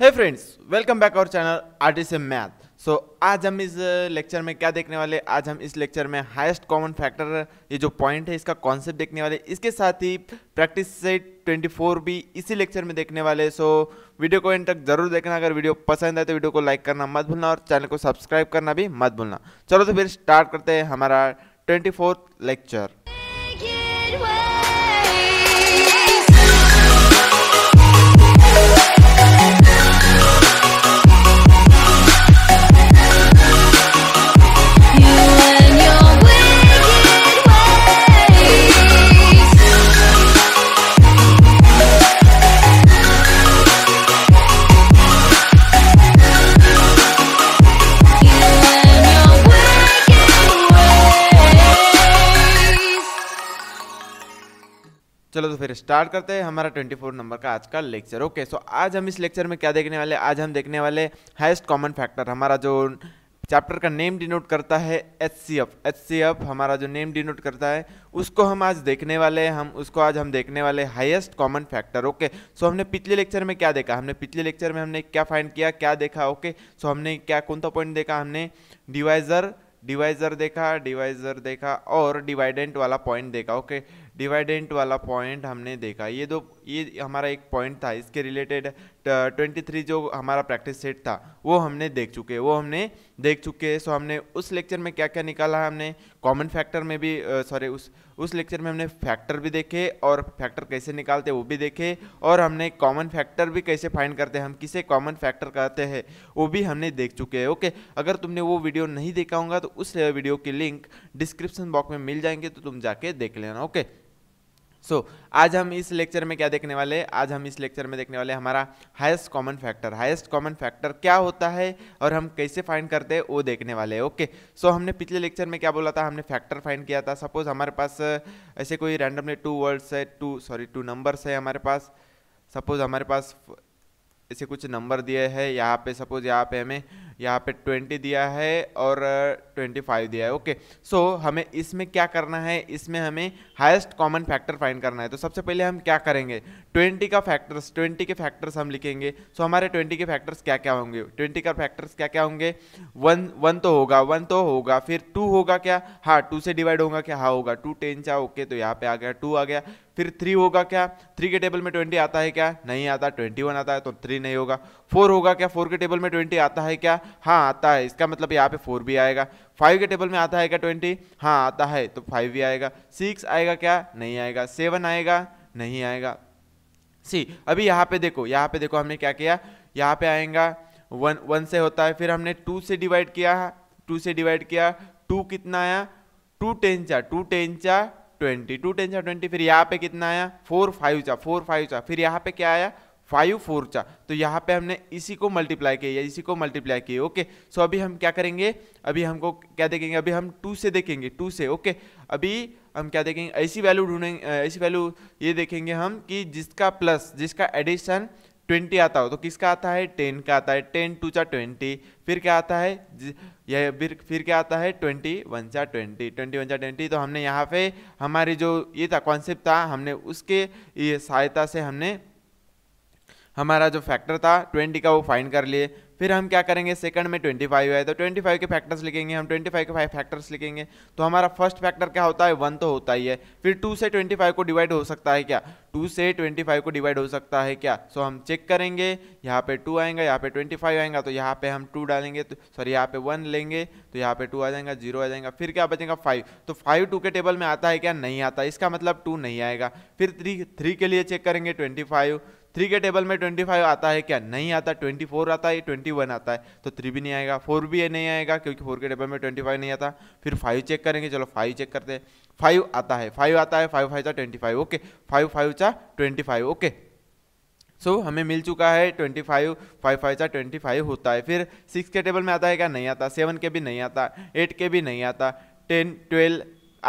है friends welcome back our channel आर्टिसम math so आज हम इस लेक्चर uh, में क्या देखने वाले आज हम इस लेक्चर में हाईएस्ट कॉमन फैक्टर ये जो पॉइंट है इसका कॉन्सेप्ट देखने वाले इसके साथ ही प्रैक्टिस सेट 24 भी इसी लेक्चर में देखने वाले सो so, वीडियो को एंड तक जरूर देखना अगर वीडियो पसंद आए तो वीडियो को लाइक करना मत भूलना और चैनल को सब्सक्राइब करना भी मत भूलना चलो तो फिर स्टार्ट करते हैं हमारा ट्वेंटी लेक्चर चलो तो फिर स्टार्ट करते हैं हमारा 24 नंबर का आज का लेक्चर ओके सो आज हम इस लेक्चर में क्या देखने वाले आज हम देखने वाले हाइस्ट कॉमन फैक्टर हमारा जो चैप्टर का नेम डिनोट करता है H C F H C F हमारा जो नेम डिनोट करता है उसको हम आज देखने वाले हैं हम उसको आज हम देखने वाले highest common factor okay so हमने पिछले लेक्चर में क्या देखा हमने पिछले लेक्चर में हमने क्या फाइंड किया क्या देखा ओके सो so, हमने क्या कौन सा पॉइंट देखा हमने डिवाइजर डिवाइजर देखा डिवाइजर देखा और डिवाइडेंट वाला पॉइंट देखा ओके okay? डिवाइडेंट वाला पॉइंट हमने देखा ये दो ये हमारा एक पॉइंट था इसके रिलेटेड ट्वेंटी थ्री जो हमारा प्रैक्टिस सेट था वो हमने देख चुके वो हमने देख चुके हैं सो हमने उस लेक्चर में क्या क्या निकाला है हमने कॉमन फैक्टर में भी सॉरी उस उस लेक्चर में हमने फैक्टर भी देखे और फैक्टर कैसे निकालते वो भी देखे और हमने कॉमन फैक्टर भी कैसे फाइंड करते हैं हम किसे कॉमन फैक्टर कहते हैं वो भी हमने देख चुके हैं ओके अगर तुमने वो वीडियो नहीं देखा होगा तो उस वीडियो की लिंक डिस्क्रिप्शन बॉक्स में मिल जाएंगे तो तुम जाके देख लेना ओके सो so, आज हम इस लेक्चर में क्या देखने वाले हैं आज हम इस लेक्चर में देखने वाले हमारा highest common factor highest common factor क्या होता है और हम कैसे फाइंड करते हैं वो देखने वाले हैं ओके सो हमने पिछले लेक्चर में क्या बोला था हमने फैक्टर फाइंड किया था सपोज हमारे पास ऐसे कोई रैंडमली टू वर्ड्स है टू सॉरी टू नंबर्स है हमारे पास सपोज हमारे पास ऐसे कुछ नंबर दिए हैं यहाँ पे सपोज यहाँ पे हमें यहाँ पे ट्वेंटी दिया है और ट्वेंटी फाइव दिया है ओके सो so, हमें इसमें क्या करना है इसमें हमें हाईएस्ट कॉमन फैक्टर फाइंड करना है तो सबसे पहले हम क्या करेंगे ट्वेंटी का फैक्टर्स ट्वेंटी के फैक्टर्स हम लिखेंगे सो so, हमारे ट्वेंटी के फैक्टर्स क्या क्या होंगे ट्वेंटी का फैक्टर्स क्या क्या होंगे वन वन तो होगा वन तो होगा फिर टू होगा क्या हाँ टू से डिवाइड होगा क्या हाँ होगा टू टेन चाह ओके तो यहाँ पे आ गया टू आ गया फिर थ्री होगा क्या थ्री के टेबल में ट्वेंटी आता है क्या नहीं आता ट्वेंटी वन आता है तो थ्री नहीं होगा फोर होगा क्या फोर के टेबल में ट्वेंटी आता है क्या हाँ आता है इसका मतलब यहाँ पे फोर भी आएगा फाइव के टेबल में आता है क्या ट्वेंटी हाँ आता है तो फाइव भी आएगा सिक्स आएगा क्या नहीं आएगा सेवन आएगा नहीं आएगा सी अभी यहाँ पे देखो यहाँ पे देखो हमने क्या किया यहाँ पे आएगा वन वन से होता है फिर हमने टू से डिवाइड किया टू से डिवाइड किया टू कितना आया टू टेन चा टू टेन चा ट्वेंटी टू टेन चा ट्वेंटी फिर यहाँ पे कितना आया फोर फाइव चा फोर फाइव चा फिर यहाँ पे क्या आया फाइव फोर चा तो यहाँ पे हमने इसी को मल्टीप्लाई किया इसी को मल्टीप्लाई किया ओके सो अभी हम क्या करेंगे अभी हमको क्या देखेंगे अभी हम टू से देखेंगे टू से ओके अभी हम क्या देखेंगे ऐसी वैल्यू ढूंढेंगे ऐसी वैल्यू ये देखेंगे हम कि जिसका प्लस जिसका एडिशन ट्वेंटी आता हो तो किसका आता है टेन का आता है टेन टू चा ट्वेंटी फिर क्या आता है यह फिर फिर क्या आता है ट्वेंटी वन चा ट्वेंटी ट्वेंटी वन चा ट्वेंटी तो हमने यहाँ पे हमारी जो ये था कॉन्सेप्ट था हमने उसके सहायता से हमने हमारा जो फैक्टर था ट्वेंटी का वो फाइंड कर लिए फिर हम क्या करेंगे सेकंड में ट्वेंटी फाइव है तो ट्वेंटी फाइव के फैक्टर्स लिखेंगे हम ट्वेंटी फाइव के फाइव फैक्टर्स लिखेंगे तो हमारा फर्स्ट फैक्टर क्या होता है वन तो होता ही है फिर टू से ट्वेंटी फाइव को डिवाइड हो सकता है क्या टू से ट्वेंटी फाइव को डिवाइड हो सकता है क्या सो हम चेक करेंगे यहाँ पे टू आएगा यहाँ पे ट्वेंटी फाइव आएगा तो यहाँ पे हम टू डालेंगे तो सॉरी यहाँ पे वन लेंगे तो यहाँ पे टू आ जाएगा जीरो आ जाएगा फिर क्या बचेगा फाइव तो फाइव टू के टेबल में आता है क्या नहीं आता इसका मतलब टू नहीं आएगा फिर थ्री थ्री के लिए चेक करेंगे ट्वेंटी फाइव थ्री के टेबल में ट्वेंटी फाइव आता है क्या नहीं आता ट्वेंटी फोर आता है ट्वेंटी वन आता है तो थ्री भी नहीं आएगा फोर भी नहीं आएगा क्योंकि फोर के टेबल में ट्वेंटी फाइव नहीं आता फिर फाइव चेक करेंगे चलो फाइव चेक करते हैं फाइव आता है फाइव आता है फाइव फाइव चा twenty five okay five five चा twenty five okay so so, हमें मिल चुका है ट्वेंटी फाइव फाइव फाइव चा ट्वेंटी फाइव होता है फिर सिक्स के टेबल में आता है क्या नहीं आता सेवन के भी नहीं आता एट के भी नहीं आता टेन ट्वेल्व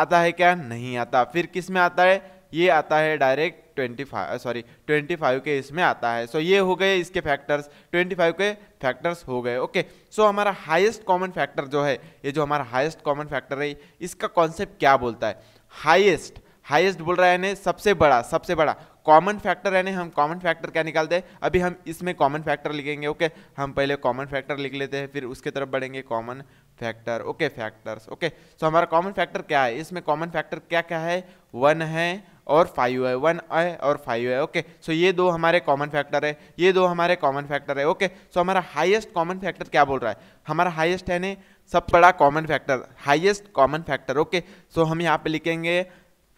आता है क्या नहीं आता फिर किस में आता है ये आता है direct twenty five sorry twenty five के इसमें आता है सो so, ये हो गए इसके फैक्टर्स ट्वेंटी फाइव के फैक्टर्स हो गए ओके सो हमारा हाईएस्ट कॉमन फैक्टर जो है ये जो हमारा हाईएस्ट कॉमन फैक्टर है इसका कॉन्सेप्ट क्या बोलता है हाइस्ट हाइस्ट बोल रहा है यानी सबसे बड़ा सबसे बड़ा कॉमन फैक्टर यानी हम कॉमन फैक्टर क्या निकालते हैं अभी हम इसमें कॉमन फैक्टर लिखेंगे ओके हम पहले कॉमन फैक्टर लिख लेते हैं फिर उसके तरफ बढ़ेंगे common factor okay factors okay so हमारा कॉमन फैक्टर क्या है इसमें कॉमन फैक्टर क्या क्या है वन है और फाइव है वन है और फाइव है ओके सो ये दो हमारे कॉमन फैक्टर है ये दो हमारे कॉमन फैक्टर है ओके सो हमारा हाइएस्ट कॉमन फैक्टर क्या बोल रहा है हमारा हाइएस्ट है ने सब बड़ा common factor highest common factor okay so हम यहाँ पे लिखेंगे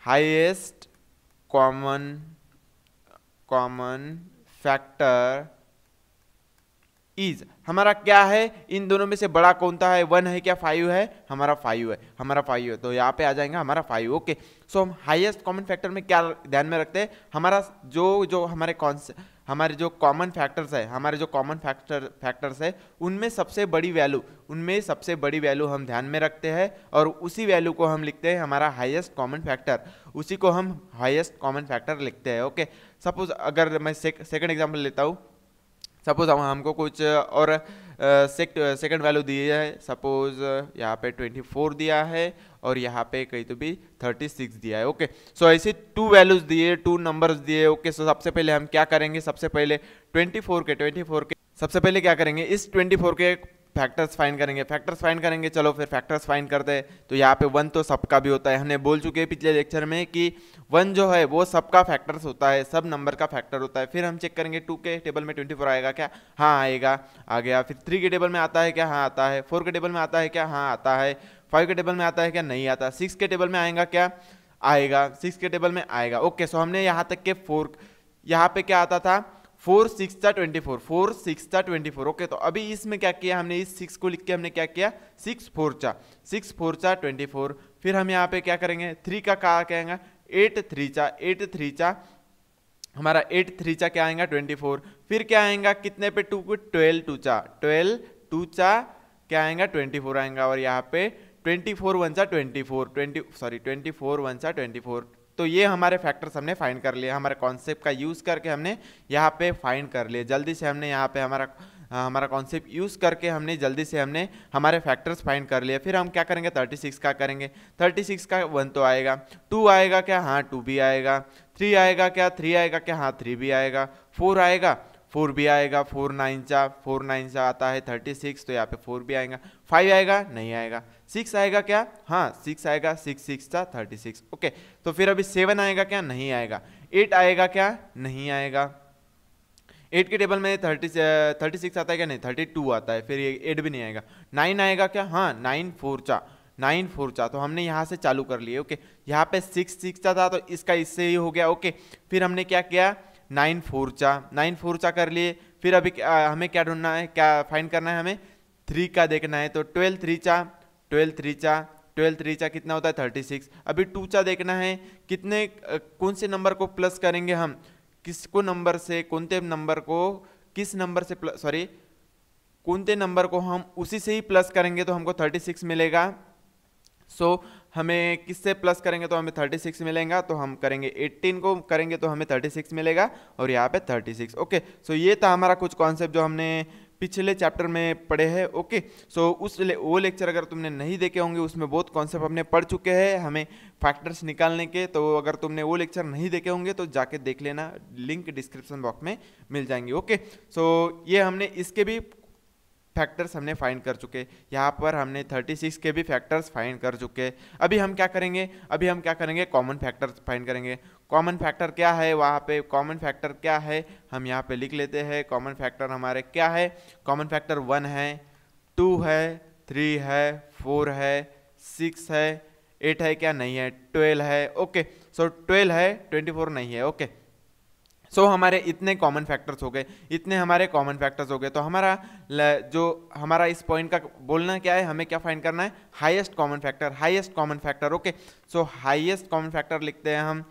highest common common factor is हमारा क्या है इन दोनों में से बड़ा कौन सा है वन है क्या फाइव है हमारा फाइव है हमारा फाइव है तो यहाँ पे आ जाएगा हमारा फाइव ओके okay. सो हम हाइएस्ट कॉमन फैक्टर में क्या ध्यान में रखते हैं हमारा जो जो हमारे कॉन्स हमारे जो कॉमन फैक्टर्स है हमारे जो कॉमन फैक्टर फैक्टर्स है उनमें सबसे बड़ी वैल्यू उनमें सबसे बड़ी वैल्यू हम ध्यान में रखते हैं और उसी वैल्यू को हम लिखते हैं हमारा हाईएस्ट कॉमन फैक्टर उसी को हम हाईएस्ट कॉमन फैक्टर लिखते हैं ओके सपोज अगर मैं सेकंड एग्जांपल लेता हूँ सपोज हम हमको कुछ और सेकंड वैल्यू दी है सपोज यहाँ पे ट्वेंटी फोर दिया है और यहाँ पे कहीं तो भी 36 दिया है ओके सो ऐसे टू वैल्यूज दिए टू नंबर्स दिए ओके सो सबसे पहले हम क्या करेंगे सबसे पहले 24 के 24 के सबसे पहले क्या करेंगे इस 24 के फैक्टर्स फाइन करेंगे फैक्टर्स फाइन करेंगे चलो फिर फैक्टर्स फाइन करते हैं तो यहाँ पे वन तो सबका भी होता है हमने बोल चुके हैं पिछले लेक्चर में कि वन जो है वो सबका फैक्टर्स होता है सब नंबर का फैक्टर होता है फिर हम चेक करेंगे टू के टेबल में ट्वेंटी फोर आएगा क्या हाँ आएगा आ गया फिर थ्री के टेबल में आता है क्या हाँ आता है फोर के टेबल में आता है क्या हाँ आता है फाइव के टेबल में आता है क्या नहीं आता सिक्स के टेबल में आएगा क्या आएगा सिक्स के टेबल में आएगा ओके सो हमने यहाँ तक के फोर यहाँ पे क्या आता था फोर सिक्स था ट्वेंटी फोर फोर सिक्स था ट्वेंटी फोर ओके तो अभी इसमें क्या किया हमने इस सिक्स को लिख के हमने क्या किया सिक्स फोर चा सिक्स फोर चा ट्वेंटी फोर फिर हम यहाँ पे क्या करेंगे थ्री का क्या कहेंगे एट थ्री चा एट थ्री चा हमारा एट थ्री चा क्या आएगा ट्वेंटी फोर फिर क्या आएगा कितने पे टू को ट्वेल्व टू चा ट्वेल्व टू चा क्या आएगा ट्वेंटी फोर आएगा और यहाँ पे ट्वेंटी फोर वन सा twenty four twenty sorry twenty four one सा ट्वेंटी फोर तो ये हमारे फैक्टर्स हमने फाइंड कर लिए हमारे कॉन्सेप्ट का यूज़ करके हमने यहाँ पे फाइंड कर लिए जल्दी से हमने यहाँ पे हमारा आ, हाँ, हमारा कॉन्सेप्ट यूज़ करके हमने जल्दी से हमने हमारे फैक्टर्स फाइंड कर लिए फिर हम क्या करेंगे 36 का करेंगे 36 का वन तो आएगा टू आएगा क्या हाँ टू भी आएगा थ्री आएगा क्या थ्री आएगा क्या हाँ थ्री भी आएगा फोर आएगा फोर भी आएगा फोर नाइन चा फोर नाइन चा आता है थर्टी सिक्स तो यहाँ पे फोर भी आएगा फाइव आएगा नहीं आएगा सिक्स आएगा क्या हाँ सिक्स आएगा सिक्स सिक्स चा थर्टी सिक्स ओके तो फिर अभी सेवन आएगा क्या नहीं आएगा एट आएगा क्या नहीं आएगा एट के टेबल में थर्टी थर्टी सिक्स आता है क्या नहीं थर्टी टू आता है फिर ये एट भी नहीं आएगा नाइन आएगा क्या हाँ नाइन फोर चा नाइन फोर चा तो हमने यहाँ से चालू कर लिए ओके यहाँ पे सिक्स सिक्स था तो इसका इससे ही हो गया ओके फिर हमने क्या किया नाइन फोर चा नाइन फोरचा कर लिए फिर अभी आ, हमें क्या ढूंढना है क्या फाइंड करना है हमें थ्री का देखना है तो ट्वेल्व थ्री चा ट्वेल्व थ्री चा ट्वेल्व थ्री चा कितना होता है थर्टी सिक्स अभी टू चा देखना है कितने कौन से नंबर को प्लस करेंगे हम किसको नंबर से कौन से नंबर को किस नंबर से प्लस सॉरी कौनते नंबर को हम उसी से ही प्लस करेंगे तो हमको थर्टी सिक्स मिलेगा सो so, हमें किससे प्लस करेंगे तो हमें 36 मिलेगा तो हम करेंगे 18 को करेंगे तो हमें 36 मिलेगा और यहाँ पे 36 ओके सो ये था हमारा कुछ कॉन्सेप्ट जो हमने पिछले चैप्टर में पढ़े हैं ओके सो उस ले, वो लेक्चर अगर तुमने नहीं देखे होंगे उसमें बहुत कॉन्सेप्ट हमने पढ़ चुके हैं हमें फैक्टर्स निकालने के तो अगर तुमने वो लेक्चर नहीं देखे होंगे तो जाके देख लेना लिंक डिस्क्रिप्शन बॉक्स में मिल जाएंगे ओके सो ये हमने इसके भी फैक्टर्स हमने फाइंड कर चुके यहाँ पर हमने 36 के भी फैक्टर्स फाइंड कर चुके अभी हम क्या करेंगे अभी हम क्या करेंगे कॉमन फैक्टर्स फाइंड करेंगे कॉमन फैक्टर क्या है वहाँ पे कॉमन फैक्टर क्या है हम यहाँ पे लिख लेते हैं कॉमन फैक्टर हमारे क्या है कॉमन फैक्टर वन है टू है थ्री है फोर है सिक्स है एट है क्या नहीं है ट्वेल्व है ओके सो ट्वेल्व है ट्वेंटी फोर नहीं है ओके okay. सो so, हमारे इतने कॉमन फैक्टर्स हो गए इतने हमारे कॉमन फैक्टर्स हो गए तो हमारा जो हमारा इस पॉइंट का बोलना क्या है हमें क्या फाइंड करना है highest common factor highest common factor okay so highest common factor लिखते हैं हम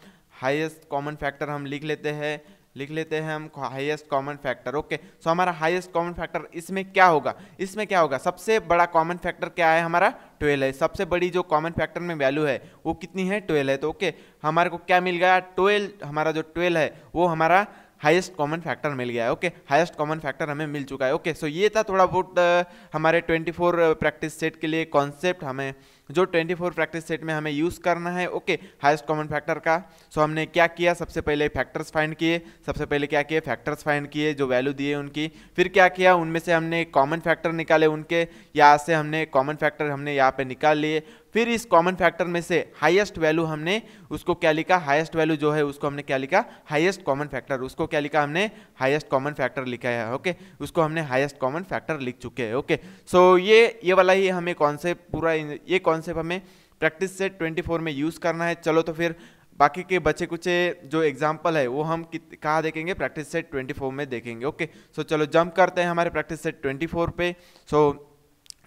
हाईएस्ट कॉमन फैक्टर हम लिख लेते हैं लिख लेते हैं हम highest common factor okay so हमारा हाईएस्ट कॉमन फैक्टर इसमें क्या होगा इसमें क्या होगा सबसे बड़ा कॉमन फैक्टर क्या है हमारा ट्वेल्व है सबसे बड़ी जो कॉमन फैक्टर में वैल्यू है वो कितनी है ट्वेल्व है तो ओके हमारे को क्या मिल गया ट्वेल्व हमारा जो ट्वेल्व है वो हमारा हाईएस्ट कॉमन फैक्टर मिल गया है ओके हाईएस्ट कॉमन फैक्टर हमें मिल चुका है ओके सो ये था थोड़ा बहुत uh, हमारे 24 प्रैक्टिस सेट के लिए कॉन्सेप्ट हमें जो 24 प्रैक्टिस सेट में हमें यूज़ करना है ओके हाईएस्ट कॉमन फैक्टर का सो हमने क्या किया सबसे पहले फैक्टर्स फाइंड किए सबसे पहले क्या किए फैक्टर्स फाइंड किए जो वैल्यू दिए उनकी फिर क्या किया उनमें से हमने कॉमन फैक्टर निकाले उनके यहाँ से हमने कॉमन फैक्टर हमने यहाँ पर निकाल लिए फिर इस कॉमन फैक्टर में से हाईएस्ट वैल्यू हमने उसको क्या लिखा हाईएस्ट वैल्यू जो है उसको हमने क्या लिखा हाईएस्ट कॉमन फैक्टर उसको क्या लिखा हमने हाईएस्ट कॉमन फैक्टर लिखा है ओके उसको हमने हाईएस्ट कॉमन फैक्टर लिख चुके हैं ओके सो ये ये वाला ही हमें कॉन्सेप्ट पूरा ये कॉन्सेप्ट हमें प्रैक्टिस से फोर में यूज़ करना है चलो तो फिर बाकी के बचे कुचे जो एग्जाम्पल है वो हम कहाँ देखेंगे प्रैक्टिस सेट 24 में देखेंगे ओके सो चलो जंप करते हैं हमारे प्रैक्टिस सेट 24 पे so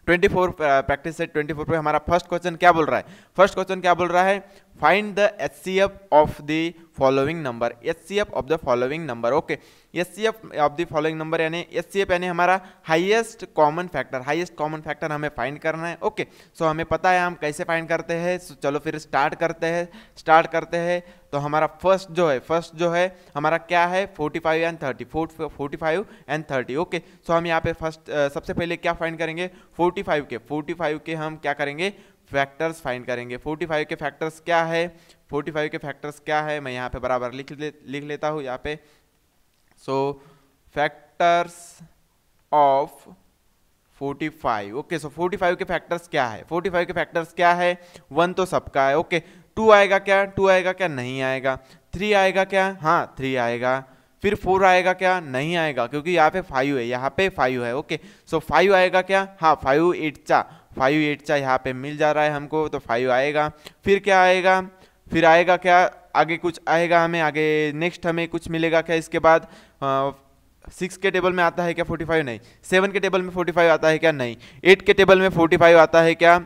twenty four practice set twenty four पे हमारा फर्स्ट क्वेश्चन क्या बोल रहा है फर्स्ट क्वेश्चन क्या बोल रहा है find the H C F of the following number H C F of the following number okay S C F of the following number यानी एस सी एफ यानी हमारा highest common factor highest common factor हमें find करना है okay so हमें पता है हम कैसे फाइंड करते हैं सो चलो फिर स्टार्ट करते हैं स्टार्ट करते हैं तो हमारा फर्स्ट जो है फर्स्ट जो है हमारा क्या है forty five and thirty forty five and thirty okay so हम यहाँ पे फर्स्ट सबसे पहले क्या फाइंड करेंगे फोर्टी फाइव के फोर्टी फाइव के हम क्या करेंगे फैक्टर्स फाइंड करेंगे 45 के फैक्टर्स क्या है 45 के फैक्टर्स क्या है मैं यहाँ पे बराबर लिख ले, लिख लेता हूँ यहाँ पे so factors of 45 okay so 45 के फैक्टर्स क्या है 45 के फैक्टर्स क्या है वन तो सबका है ओके okay, टू आएगा क्या टू आएगा क्या नहीं आएगा थ्री आएगा क्या हाँ थ्री आएगा फिर फोर आएगा क्या नहीं आएगा क्योंकि यहाँ पे फाइव है यहाँ पे फाइव है ओके सो फाइव आएगा क्या हाँ फाइव एट चा फाइव एट चा यहाँ पे मिल जा रहा है हमको तो फाइव आएगा फिर क्या आएगा फिर आएगा क्या आगे कुछ आएगा हमें आगे नेक्स्ट हमें कुछ मिलेगा क्या इसके बाद सिक्स के टेबल में आता है क्या फोर्टी फाइव नहीं सेवन के टेबल में फोर्टी फाइव आता है क्या नहीं एट के टेबल में फोर्टी फाइव आता है क्या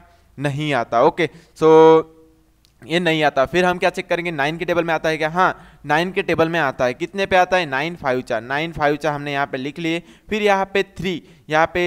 नहीं आता ओके सो ये नहीं आता फिर हम क्या चेक करेंगे नाइन के टेबल में आता है क्या हाँ नाइन के टेबल में आता है कितने पे आता है नाइन फाइव चार नाइन फाइव चार हमने यहाँ पे लिख लिए फिर यहाँ पे थ्री यहाँ पे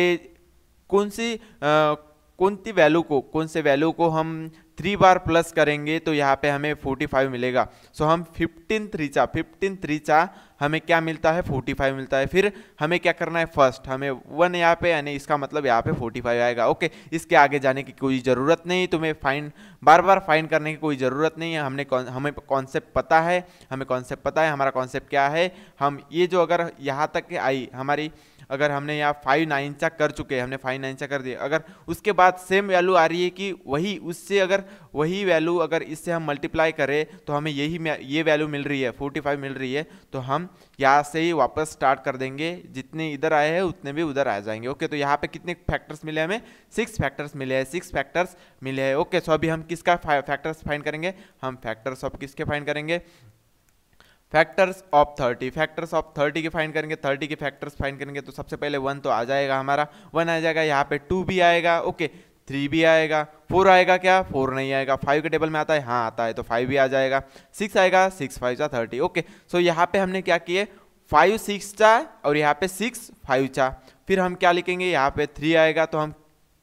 कौन सी कौन सी वैल्यू को कौन से वैल्यू को हम थ्री बार प्लस करेंगे तो यहाँ पे हमें फोर्टी फाइव मिलेगा सो so, हम फिफ्टीन थ्री चा फिफ्टीन थ्री चा हमें क्या मिलता है 45 मिलता है फिर हमें क्या करना है फर्स्ट हमें वन यहाँ पे यानी इसका मतलब यहाँ पे 45 आएगा ओके इसके आगे जाने की कोई ज़रूरत नहीं तुम्हें फाइन बार बार फाइन करने की कोई ज़रूरत नहीं है हमने हमें कॉन्सेप्ट पता है हमें कॉन्सेप्ट पता है हमारा कॉन्सेप्ट क्या है हम ये जो अगर यहाँ तक आई हमारी अगर हमने यहाँ फाइव नाइन सा कर चुके हैं हमने फाइव नाइन सा कर दिया अगर उसके बाद सेम वैल्यू आ रही है कि वही उससे अगर वही वैल्यू अगर इससे हम मल्टीप्लाई करें तो हमें यही ये वैल्यू मिल रही है फोर्टी फाइव मिल रही है तो हम यहाँ से ही वापस स्टार्ट कर देंगे जितने इधर आए हैं उतने भी उधर आ जाएंगे ओके तो यहाँ पे कितने फैक्टर्स मिले हमें सिक्स फैक्टर्स मिले हैं सिक्स फैक्टर्स मिले हैं ओके सो अभी हम किसका फैक्टर्स फाइंड करेंगे हम फैक्टर्स ऑफ किसके फाइंड करेंगे factors of thirty factors of thirty के फाइंड करेंगे थर्टी के फैक्टर्स फाइंड करेंगे तो सबसे पहले वन तो आ जाएगा हमारा वन आ जाएगा यहाँ पे टू भी आएगा ओके थ्री भी आएगा फोर आएगा क्या फोर नहीं आएगा फाइव के टेबल में आता है हाँ आता है तो फाइव भी आ जाएगा सिक्स आएगा सिक्स फाइव चा थर्टी ओके सो यहाँ पे हमने क्या किए फाइव सिक्स चा और यहाँ पे सिक्स फाइव चा फिर हम क्या लिखेंगे यहाँ पे थ्री आएगा तो हम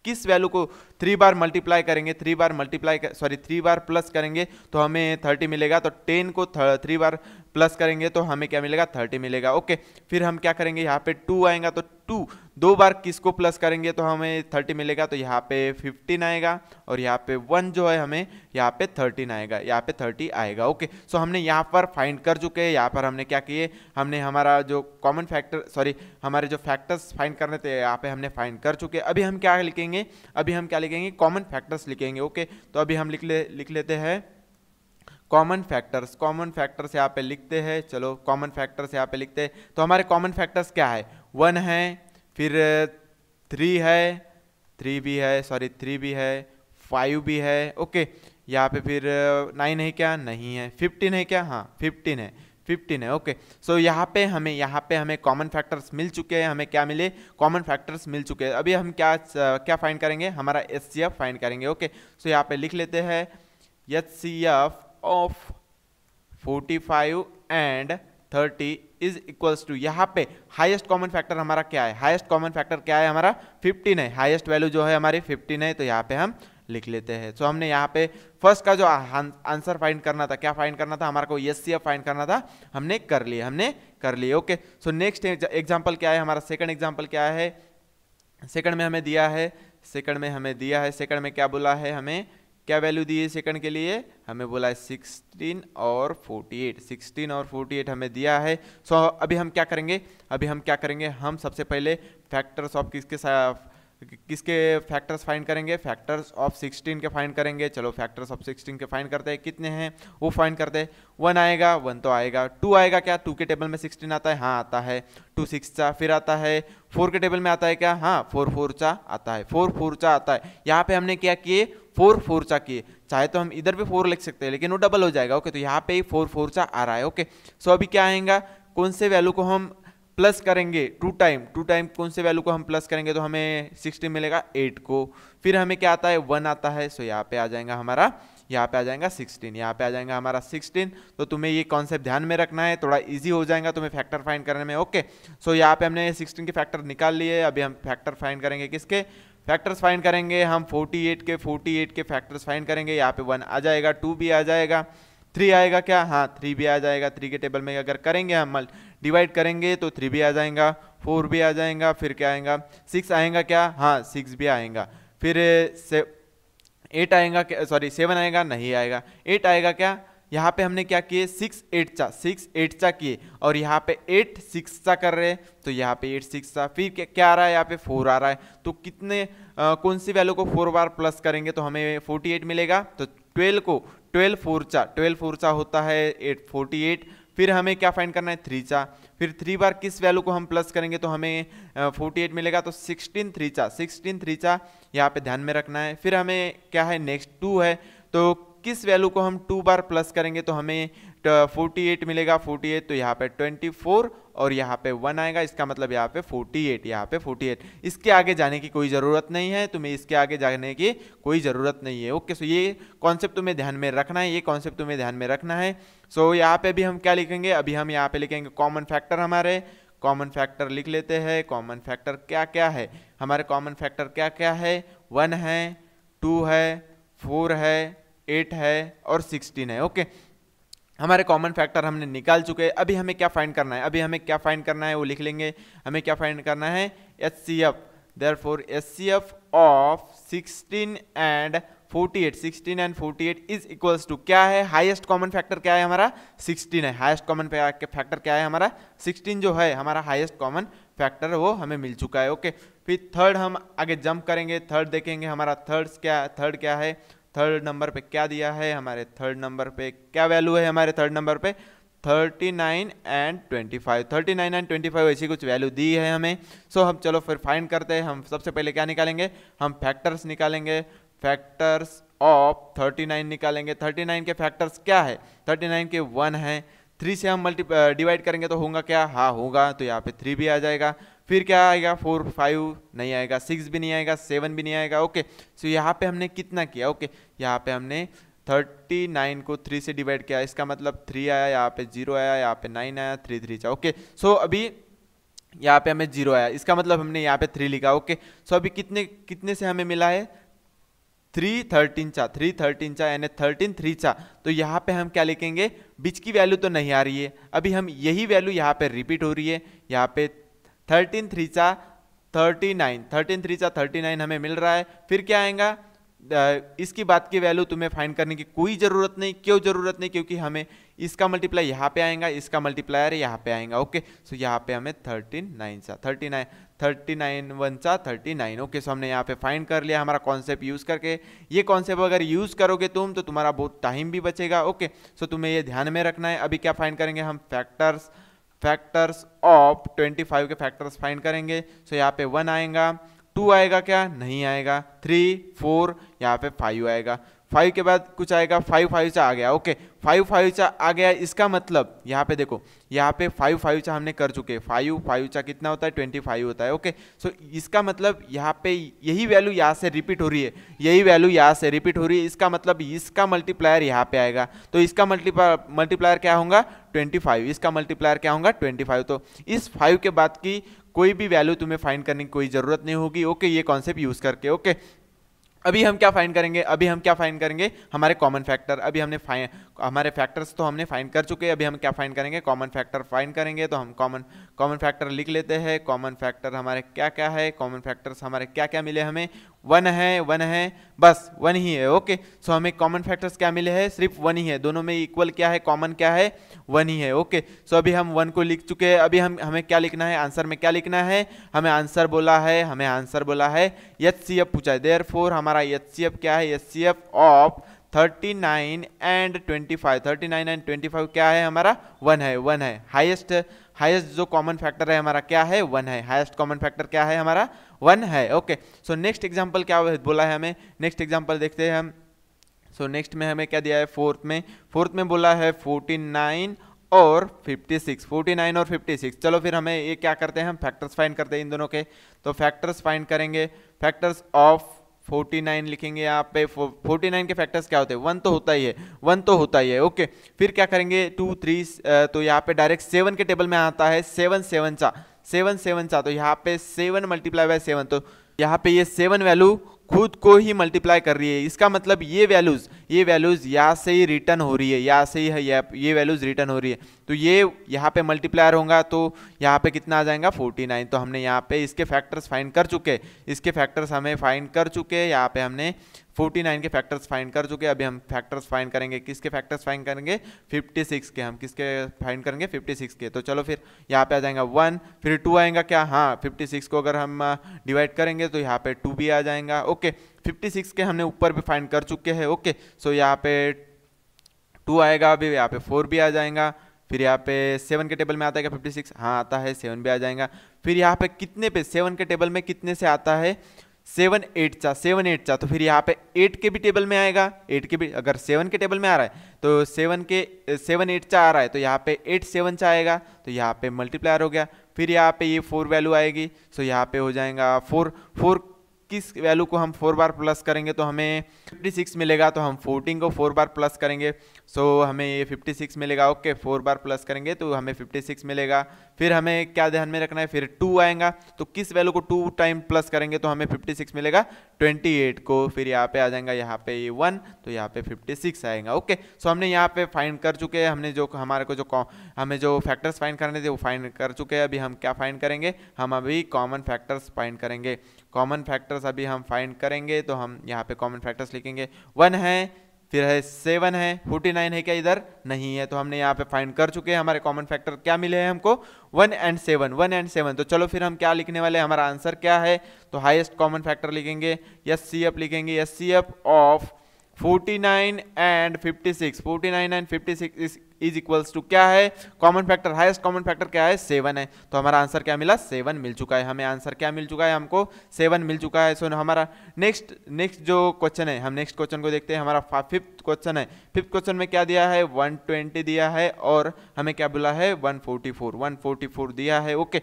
किस वैल्यू को थ्री बार मल्टीप्लाई करेंगे थ्री बार मल्टीप्लाई सॉरी थ्री बार प्लस करेंगे तो हमें थर्टी मिलेगा तो टेन को थ्री बार प्लस करेंगे तो हमें क्या मिलेगा थर्टी मिलेगा ओके फिर हम क्या करेंगे यहाँ पे टू आएगा तो टू दो बार किसको प्लस करेंगे तो हमें थर्टी मिलेगा तो यहाँ पे फिफ्टीन आएगा और यहाँ पे वन जो है हमें यहाँ पे थर्टीन आएगा यहाँ पे थर्टी आएगा ओके सो हमने यहाँ पर फाइंड कर चुके हैं यहाँ पर हमने क्या किए हमने हमारा जो कॉमन फैक्टर सॉरी हमारे जो फैक्टर्स फाइंड करने थे यहाँ पे हमने फाइंड कर चुके अभी हम क्या लिखेंगे अभी हम क्या लिखेंगे कॉमन फैक्टर्स लिखेंगे ओके तो अभी हम लिख ले लिख लेते हैं कॉमन फैक्टर्स कॉमन फैक्टर्स यहाँ पे लिखते हैं चलो कॉमन फैक्टर्स यहाँ पे लिखते हैं तो हमारे कॉमन फैक्टर्स क्या है वन है फिर थ्री uh, है थ्री भी है सॉरी थ्री भी है फाइव भी है ओके यहाँ पे फिर नाइन uh, है क्या नहीं है फिफ्टीन है क्या हाँ फिफ्टीन है फिफ्टीन है ओके सो यहाँ पे हमें यहाँ पे हमें कॉमन फैक्टर्स मिल चुके हैं हमें क्या मिले कॉमन फैक्टर्स मिल चुके हैं अभी हम क्या uh, क्या फाइंड करेंगे हमारा एच सी एफ फाइंड करेंगे ओके सो यहाँ पे लिख लेते हैं H C F of 45 and 30 is equals to यहाँ पे हाईएस्ट कॉमन फैक्टर हमारा क्या है हाईएस्ट कॉमन फैक्टर क्या है हमारा 15 है हाईएस्ट वैल्यू जो है हमारी 15 है तो यहाँ पे हम लिख लेते हैं सो so, हमने यहाँ पे फर्स्ट का जो आंसर फाइंड करना था क्या फाइंड करना था हमारा को एस सी फाइंड करना था हमने कर लिया हमने कर लिया ओके सो नेक्स्ट एग्जाम्पल क्या है हमारा सेकंड एग्जाम्पल क्या है सेकंड में हमें दिया है सेकंड में हमें दिया है सेकंड में क्या बोला है हमें क्या वैल्यू दी है सेकंड के लिए हमें बोला है सिक्सटीन और फोर्टी एट सिक्सटीन और फोर्टी एट हमें दिया है सो so, अभी हम क्या करेंगे अभी हम क्या करेंगे हम सबसे पहले फैक्टर्स ऑफ किसके साथ किसके फैक्टर्स फाइंड करेंगे फैक्टर्स ऑफ 16 के फाइंड करेंगे चलो फैक्टर्स ऑफ 16 के फाइंड करते हैं कितने हैं वो फाइंड करते हैं वन आएगा वन तो आएगा टू आएगा क्या टू के टेबल में 16 आता है हाँ आता है टू सिक्स चा फिर आता है फोर के टेबल में आता है क्या हाँ फोर फोर चा आता है फोर फोर चा आता है यहाँ पे हमने क्या किए फोर फोर चा किए चाहे तो हम इधर भी फोर लिख सकते हैं लेकिन वो डबल हो जाएगा ओके तो यहाँ पे ही फोर फोर चा आ रहा है ओके सो अभी क्या आएगा कौन से वैल्यू को हम प्लस करेंगे टू टाइम टू टाइम कौन से वैल्यू को हम प्लस करेंगे तो हमें सिक्सटी मिलेगा एट को फिर हमें क्या आता है वन आता है सो यहाँ पे आ जाएगा हमारा यहाँ पे आ जाएगा सिक्सटीन यहाँ पे आ जाएगा हमारा सिक्सटीन तो तुम्हें ये कॉन्सेप्ट ध्यान में रखना है थोड़ा इजी हो जाएगा तुम्हें फैक्टर फाइंड करने में ओके सो यहाँ पे हमने सिक्सटीन के फैक्टर निकाल लिए अभी हम फैक्टर फाइंड करेंगे किसके फैक्टर्स फाइंड करेंगे हम एट के एट के फैक्टर्स फाइंड करेंगे यहाँ पे वन आ जाएगा टू भी आ जाएगा थ्री आएगा क्या हाँ थ्री भी आ जाएगा थ्री के टेबल में अगर करेंगे हम डिवाइड करेंगे तो थ्री भी आ जाएगा फोर भी आ जाएगा फिर क्या आएगा सिक्स आएगा क्या हाँ सिक्स भी आएगा फिर से एट आएगा सॉरी सेवन आएगा नहीं आएगा एट आएगा क्या यहाँ पे हमने क्या किए सिक्स एट चा सिक्स एट चा किए और यहाँ पे एट सिक्स चा कर रहे हैं तो यहाँ पे एट सिक्स चा फिर क्या क्या आ रहा है यहाँ पे फोर आ रहा है तो कितने आ, कौन सी वैल्यू को फोर बार प्लस करेंगे तो हमें फोर्टी एट मिलेगा तो ट्वेल्व को ट्वेल्व फोर चा ट्वेल्व फोर चा होता है एट फोर्टी एट फिर हमें क्या फाइंड करना है थ्री चा फिर थ्री बार किस वैल्यू को हम प्लस करेंगे तो हमें फोर्टी एट मिलेगा तो सिक्सटीन थ्री चा सिक्सटीन थ्री चा यहाँ पे ध्यान में रखना है फिर हमें क्या है नेक्स्ट टू है तो किस वैल्यू को हम टू बार प्लस करेंगे तो हमें फोर्टी एट मिलेगा फोर्टी एट तो यहाँ पर ट्वेंटी फोर और यहाँ पे वन आएगा इसका मतलब यहाँ पे फोर्टी एट यहाँ पे फोर्टी एट इसके आगे जाने की कोई ज़रूरत नहीं है तुम्हें इसके आगे जाने की कोई ज़रूरत नहीं है ओके सो ये कॉन्सेप्ट तुम्हें ध्यान में रखना है ये कॉन्सेप्ट तुम्हें ध्यान में रखना है सो यहाँ पे भी हम क्या लिखेंगे अभी हम यहाँ पे लिखेंगे कॉमन फैक्टर हमारे कॉमन फैक्टर लिख लेते हैं कॉमन फैक्टर क्या क्या है हमारे कॉमन फैक्टर क्या क्या है वन है टू है फोर है एट है और सिक्सटीन है ओके okay? हमारे कॉमन फैक्टर हमने निकाल चुके हैं अभी हमें क्या फाइंड करना है अभी हमें क्या फाइंड करना है वो लिख लेंगे हमें क्या फाइंड करना है H C F therefore H C F of sixteen and forty eight sixteen and forty eight is equals to क्या है हाईएस्ट कॉमन फैक्टर क्या है हमारा सिक्सटीन है हाईएस्ट कॉमन फैक्टर क्या है हमारा सिक्सटीन जो है हमारा हाईएस्ट कॉमन फैक्टर वो हमें मिल चुका है ओके फिर थर्ड हम आगे जंप करेंगे थर्ड देखेंगे हमारा थर्ड क्या थर्ड क्या है थर्ड नंबर पे क्या दिया है हमारे थर्ड नंबर पे क्या वैल्यू है हमारे थर्ड नंबर पे 39 एंड 25 39 एंड 25 ऐसी कुछ वैल्यू दी है हमें सो so, हम चलो फिर फाइंड करते हैं हम सबसे पहले क्या निकालेंगे हम फैक्टर्स निकालेंगे फैक्टर्स ऑफ 39 निकालेंगे 39 के फैक्टर्स क्या है 39 के वन है थ्री से हम मल्टी डिवाइड करेंगे तो होगा क्या हाँ होगा तो यहाँ पे थ्री भी आ जाएगा फिर क्या आएगा फोर फाइव नहीं आएगा सिक्स भी नहीं आएगा सेवन भी नहीं आएगा ओके सो यहाँ पे हमने कितना किया ओके यहाँ पे हमने थर्टी नाइन को थ्री से डिवाइड किया इसका मतलब थ्री आया यहाँ पे जीरो आया यहाँ पे नाइन आया थ्री थ्री चा ओके सो अभी यहाँ पे हमें जीरो आया इसका मतलब हमने यहाँ पे थ्री लिखा ओके सो अभी कितने कितने से हमें मिला है थ्री थर्टीन चा थ्री थर्टीन चा यानी थर्टीन थ्री चा तो यहाँ पे हम क्या लिखेंगे बीच की वैल्यू तो नहीं आ रही है अभी हम यही वैल्यू यहाँ पे रिपीट हो रही है यहाँ पे थर्टीन थ्री सा थर्टी नाइन थर्टीन थ्री सा थर्टी नाइन हमें मिल रहा है फिर क्या आएगा इसकी बात की वैल्यू तुम्हें फाइंड करने की कोई ज़रूरत नहीं क्यों ज़रूरत नहीं क्योंकि हमें इसका मल्टीप्लाई यहाँ पे आएगा इसका मल्टीप्लायर यहाँ पे आएगा ओके सो यहाँ पे हमें थर्टीन नाइन सा thirty nine thirty nine one सा थर्टी नाइन ओके सो हमने यहाँ पे फाइंड कर लिया हमारा कॉन्सेप्ट यूज़ करके ये कॉन्सेप्ट अगर यूज़ करोगे तुम तो तुम्हारा बहुत टाइम भी बचेगा ओके सो तुम्हें ये ध्यान में रखना है अभी क्या फाइंड करेंगे हम फैक्टर्स फैक्टर्स ऑफ 25 के फैक्टर्स फाइंड करेंगे सो so, यहाँ पे वन आएगा टू आएगा क्या नहीं आएगा थ्री फोर यहाँ पे फाइव आएगा फाइव के बाद कुछ आएगा फाइव फाइव चा आ गया ओके फाइव फाइव चा आ गया इसका मतलब यहाँ पे देखो यहाँ पे फाइव फाइव चा हमने कर चुके फाइव फाइव चा कितना होता है ट्वेंटी फाइव होता है ओके सो इसका मतलब यहाँ पे यही वैल्यू यहाँ से रिपीट हो रही है यही वैल्यू यहाँ से रिपीट हो रही है इसका मतलब इसका मल्टीप्लायर यहाँ पे आएगा तो इसका मल्टीप्लायर मल्टीप्लायर क्या होगा ट्वेंटी फाइव इसका मल्टीप्लायर क्या होगा ट्वेंटी फाइव तो इस फाइव के बाद की कोई भी वैल्यू तुम्हें फाइंड करने की कोई ज़रूरत नहीं होगी ओके ये कॉन्सेप्ट यूज़ करके ओके अभी हम क्या फाइंड करेंगे अभी हम क्या फाइंड करेंगे हमारे कॉमन फैक्टर अभी हमने हमारे फैक्टर्स तो हमने फाइंड कर चुके हैं अभी हम क्या फाइंड करेंगे कॉमन फैक्टर फाइंड करेंगे तो हम कॉमन कॉमन फैक्टर लिख लेते हैं कॉमन फैक्टर हमारे क्या क्या है कॉमन फैक्टर्स हमारे क्या क्या मिले हमें वन है वन है बस वन ही है ओके सो हमें कॉमन फैक्टर्स क्या मिले हैं सिर्फ वन ही है दोनों में इक्वल क्या है कॉमन क्या है वन ही है ओके सो अभी हम वन को लिख चुके हैं अभी हम हमें क्या लिखना है आंसर में क्या लिखना है हमें आंसर बोला है हमें आंसर बोला है एच सी एफ पूछा है देयर फोर हमारा एच सी एफ क्या है H C F of 39 and 25 39 and 25 क्या है हमारा वन है वन है हाईएस्ट हाईएस्ट जो कॉमन फैक्टर है हमारा क्या है वन है हाईएस्ट कॉमन फैक्टर क्या है हमारा वन है ओके सो नेक्स्ट एग्जाम्पल क्या बोला है हमें नेक्स्ट एग्जाम्पल देखते हैं हम सो so, नेक्स्ट में हमें क्या दिया है फोर्थ में फोर्थ में बोला है फोर्टी नाइन और 56 49 और 56 चलो फिर हमें ये क्या करते हैं हम फैक्टर्स फाइंड करते हैं इन दोनों के तो फैक्टर्स फाइंड करेंगे फैक्टर्स ऑफ फोर्टी नाइन लिखेंगे यहाँ पे फोर्टी नाइन के फैक्टर्स क्या होते हैं वन तो होता ही है वन तो होता ही है ओके फिर क्या करेंगे टू थ्री तो यहाँ पे डायरेक्ट सेवन के टेबल में आता है सेवन सेवन चा सेवन सेवन चा तो यहाँ पे सेवन मल्टीप्लाई बाय सेवन तो यहाँ पे ये सेवन वैल्यू खुद को ही मल्टीप्लाई कर रही है इसका मतलब ये वैल्यूज़ ये वैल्यूज़ यहाँ से ही रिटर्न हो रही है यहाँ से ही ये वैल्यूज़ रिटर्न हो रही है तो ये यहाँ पे मल्टीप्लायर होगा तो यहाँ पे कितना आ जाएगा 49 तो हमने यहाँ पे इसके फैक्टर्स फाइंड कर चुके इसके फैक्टर्स हमें फाइंड कर चुके हैं यहाँ पे हमने 49 के फैक्टर्स फाइंड कर चुके अभी हम फैक्टर्स फाइंड करेंगे किसके फैक्टर्स फाइंड करेंगे 56 के हम किसके फाइंड करेंगे 56 के तो चलो फिर यहाँ पे आ जाएगा वन फिर टू आएगा क्या हाँ 56 को अगर हम डिवाइड करेंगे तो यहाँ पे टू भी आ जाएगा ओके 56 के हमने ऊपर भी फाइंड कर चुके हैं ओके सो यहाँ पे टू आएगा अभी यहाँ पे फोर भी आ जाएगा फिर यहाँ पे सेवन के टेबल में आता है क्या फिफ्टी सिक्स हाँ आता है सेवन भी आ जाएगा फिर यहाँ पे कितने पे सेवन के टेबल में कितने से आता है सेवन एट चा सेवन एट चा तो फिर यहाँ पे एट के भी टेबल में आएगा एट के भी अगर सेवन के टेबल में आ रहा है तो सेवन के सेवन एट चा आ रहा है तो यहाँ पे एट सेवन चा आएगा तो यहाँ पे मल्टीप्लायर हो गया फिर यहाँ पे ये फोर वैल्यू आएगी सो तो यहाँ पे हो जाएगा फोर फोर इक्कीस वैल्यू को हम फोर बार प्लस करेंगे तो हमें फिफ्टी सिक्स मिलेगा तो हम फोर्टीन को फोर बार प्लस करेंगे सो so, हमें ये सिक्स मिलेगा ओके okay, फोर बार प्लस करेंगे तो हमें फिफ्टी सिक्स मिलेगा फिर हमें क्या ध्यान में रखना है फिर टू आएगा तो किस वैल्यू को टू टाइम प्लस करेंगे तो हमें फिफ्टी सिक्स मिलेगा 28 को फिर यहाँ पे आ जाएगा यहाँ पे ये वन तो यहाँ पे 56 आएगा ओके सो हमने यहाँ पे फाइंड कर चुके हैं हमने जो हमारे को जो हमें जो फैक्टर्स फाइंड करने थे वो फाइंड कर चुके हैं अभी हम क्या फाइंड करेंगे हम अभी कॉमन फैक्टर्स फाइंड करेंगे कॉमन फैक्टर्स अभी हम फाइंड करेंगे तो हम यहाँ पे कॉमन फैक्टर्स लिखेंगे वन है फिर है सेवन है फोर्टी नाइन है क्या इधर नहीं है तो हमने यहाँ पे फाइंड कर चुके हैं हमारे कॉमन फैक्टर क्या मिले हैं हमको one and seven one and seven तो चलो फिर हम क्या लिखने वाले हैं हमारा आंसर क्या है तो हाईएस्ट कॉमन फैक्टर लिखेंगे एस सी एफ लिखेंगे S C F of 49 and 56 49 and 56 is equals to क्या है common factor highest common factor क्या है सेवन है तो हमारा आंसर क्या मिला सेवन मिल चुका है हमें आंसर क्या मिल चुका है हमको सेवन मिल चुका है सो हमारा नेक्स्ट नेक्स्ट जो क्वेश्चन है हम नेक्स्ट क्वेश्चन को देखते हैं हमारा फिफ्थ क्वेश्चन है फिफ्थ क्वेश्चन में क्या दिया है वन दिया है और हमें क्या बोला है वन फोर्टी दिया है ओके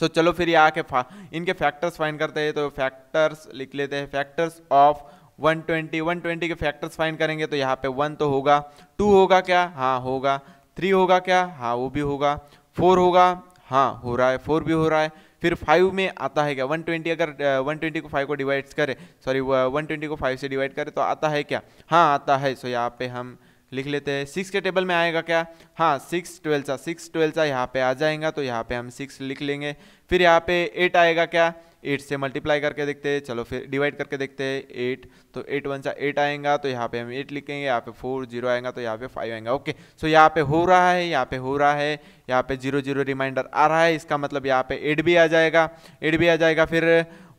सो so, चलो फिर ये आके फा, इनके फैक्टर्स फाइंड करते हैं तो फैक्टर्स लिख लेते हैं फैक्टर्स ऑफ 120 120 के फैक्टर्स फाइन करेंगे तो यहाँ पे वन तो होगा टू होगा क्या हाँ होगा थ्री होगा क्या हाँ वो भी होगा फोर होगा हाँ हो रहा है फोर भी हो रहा है फिर फाइव में आता है क्या 120 अगर वन uh, 120 को फाइव को डिवाइड करें सॉरी 120 uh, को फाइव से डिवाइड करें तो आता है क्या हाँ आता है सो यहाँ पे हम लिख लेते हैं सिक्स के टेबल में आएगा क्या हाँ सिक्स ट्वेल्व सा सिक्स ट्वेल्व सा यहाँ पे आ जाएगा तो यहाँ पे हम सिक्स लिख लेंगे फिर यहाँ पे एट आएगा क्या एट से मल्टीप्लाई करके देखते हैं चलो फिर डिवाइड करके देखते हैं एट तो एट वन सा एट आएगा तो यहाँ पे हम एट लिखेंगे यहाँ पे फोर जीरो आएगा तो यहाँ पे फाइव आएगा ओके सो यहाँ पे हो रहा है यहाँ पे हो रहा है यहाँ पे जीरो जीरो रिमाइंडर आ रहा है इसका मतलब यहाँ पे एट भी आ जाएगा एट भी आ जाएगा फिर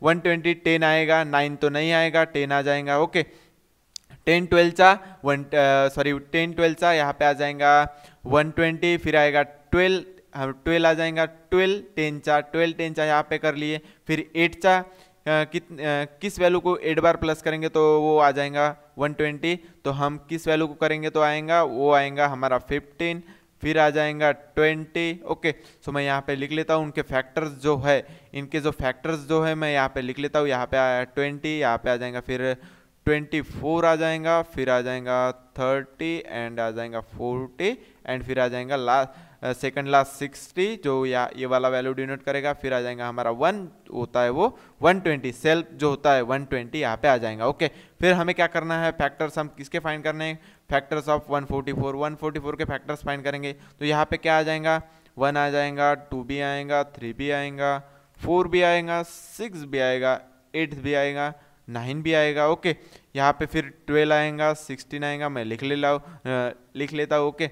वन ट्वेंटी टेन आएगा नाइन तो नहीं आएगा टेन आ जाएगा ओके टेन ट्वेल्व सा वन सॉरी टेन ट्वेल्व सा यहाँ पे आ जाएगा वन ट्वेंटी फिर आएगा ट्वेल्व हम ट्वेल्व आ जाएगा ट्वेल्व टेन चा ट्वेल्व टेन चा यहाँ पे कर लिए फिर एट चा कित किस वैल्यू को एट बार प्लस करेंगे तो वो आ जाएगा 120 तो हम किस वैल्यू को करेंगे तो आएगा वो आएगा हमारा 15 फिर आ जाएगा 20 ओके सो मैं यहाँ पे लिख लेता हूँ उनके फैक्टर्स जो है इनके जो फैक्टर्स जो है मैं यहाँ पे लिख लेता हूँ यहाँ पे आया ट्वेंटी यहाँ पर आ जाएगा फिर फोर आ जाएगा फिर आ जाएगा थर्टी एंड आ जाएगा फोर्टी एंड फिर आ जाएगा लास्ट सेकंड लास्ट सिक्सटी जो या ये वाला वैल्यू डिनोट करेगा फिर आ जाएगा हमारा वन होता है वो 120 सेल्फ जो होता है 120 ट्वेंटी यहाँ पर आ जाएगा ओके फिर हमें क्या करना है फैक्टर्स हम किसके फाइंड करने हैं फैक्टर्स ऑफ 144 144 के फैक्टर्स फाइंड करेंगे तो यहाँ पे क्या आ जाएगा वन आ जाएगा टू भी आएगा थ्री भी आएगा फोर भी आएगा सिक्स भी आएगा एट भी आएगा नाइन भी आएगा ओके यहाँ पे फिर ट्वेल्व आएगा सिक्सटीन आएगा मैं लिख ले लाऊ लिख लेता हूँ ओके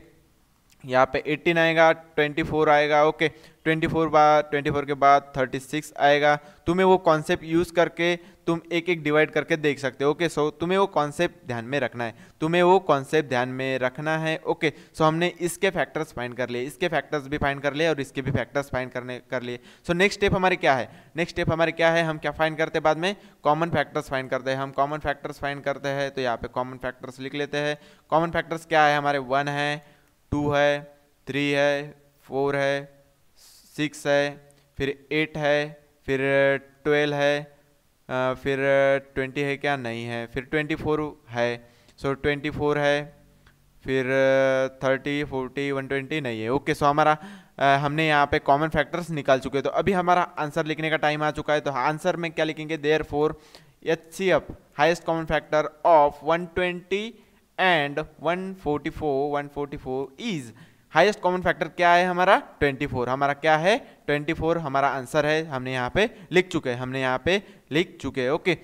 यहाँ पे 18 आएगा 24 आएगा ओके 24 बाद 24 के बाद 36 आएगा तुम्हें वो कॉन्सेप्ट यूज़ करके तुम एक एक डिवाइड करके देख सकते हो ओके सो तुम्हें वो कॉन्सेप्ट ध्यान में रखना है तुम्हें वो कॉन्सेप्ट ध्यान में रखना है ओके सो हमने इसके फैक्टर्स फाइंड कर लिए इसके फैक्टर्स भी फाइंड कर लिए और इसके भी फैक्टर्स फाइंड करने कर लिए सो नेक्स्ट स्टेप हमारे क्या है नेक्स्ट स्टेप हमारे क्या है हम क्या फाइंड करते हैं बाद में कॉमन फैक्टर्स फाइंड करते हैं हम कॉमन फैक्टर्स फाइंड करते हैं तो यहाँ पे कॉमन फैक्टर्स लिख लेते हैं कॉमन फैक्टर्स क्या है हमारे वन है टू है थ्री है फोर है सिक्स है फिर एट है फिर ट्वेल्व है फिर ट्वेंटी है क्या नहीं है फिर ट्वेंटी फोर है सो ट्वेंटी फोर है फिर थर्टी फोर्टी वन ट्वेंटी नहीं है ओके सो हमारा हमने यहाँ पे कॉमन फैक्टर्स निकाल चुके हैं तो अभी हमारा आंसर लिखने का टाइम आ चुका है तो आंसर में क्या लिखेंगे therefore H C F highest common factor of one twenty and 144 144 is highest common factor क्या है हमारा 24 हमारा क्या है 24 हमारा आंसर है हमने यहाँ पे लिख चुके हैं हमने यहाँ पे लिख चुके हैं ओके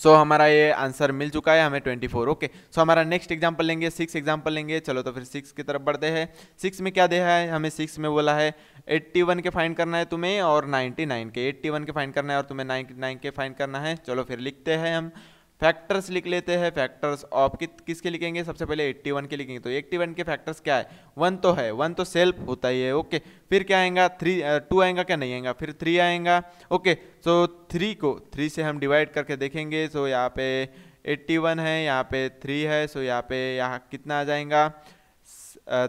सो so, हमारा ये आंसर मिल चुका है हमें 24 ओके सो हमारा नेक्स्ट एग्जांपल लेंगे सिक्स एग्जांपल लेंगे चलो तो फिर सिक्स की तरफ बढ़ते हैं सिक्स में क्या देखा है हमें सिक्स में बोला है 81 के फाइंड करना है तुम्हें और 99 के 81 के फाइंड करना है और तुम्हें 99 के फाइंड करना है चलो फिर लिखते हैं हम फैक्टर्स लिख लेते हैं फैक्टर्स ऑफ कि, किसके लिखेंगे सबसे पहले 81 के लिखेंगे तो 81 के फैक्टर्स क्या है वन तो है वन तो सेल्फ होता ही है ओके फिर क्या आएगा थ्री टू uh, आएगा क्या नहीं आएगा फिर थ्री आएगा ओके सो थ्री को थ्री से हम डिवाइड करके देखेंगे सो यहाँ पे 81 है यहाँ पे थ्री है सो यहाँ पे यहाँ कितना आ जाएगा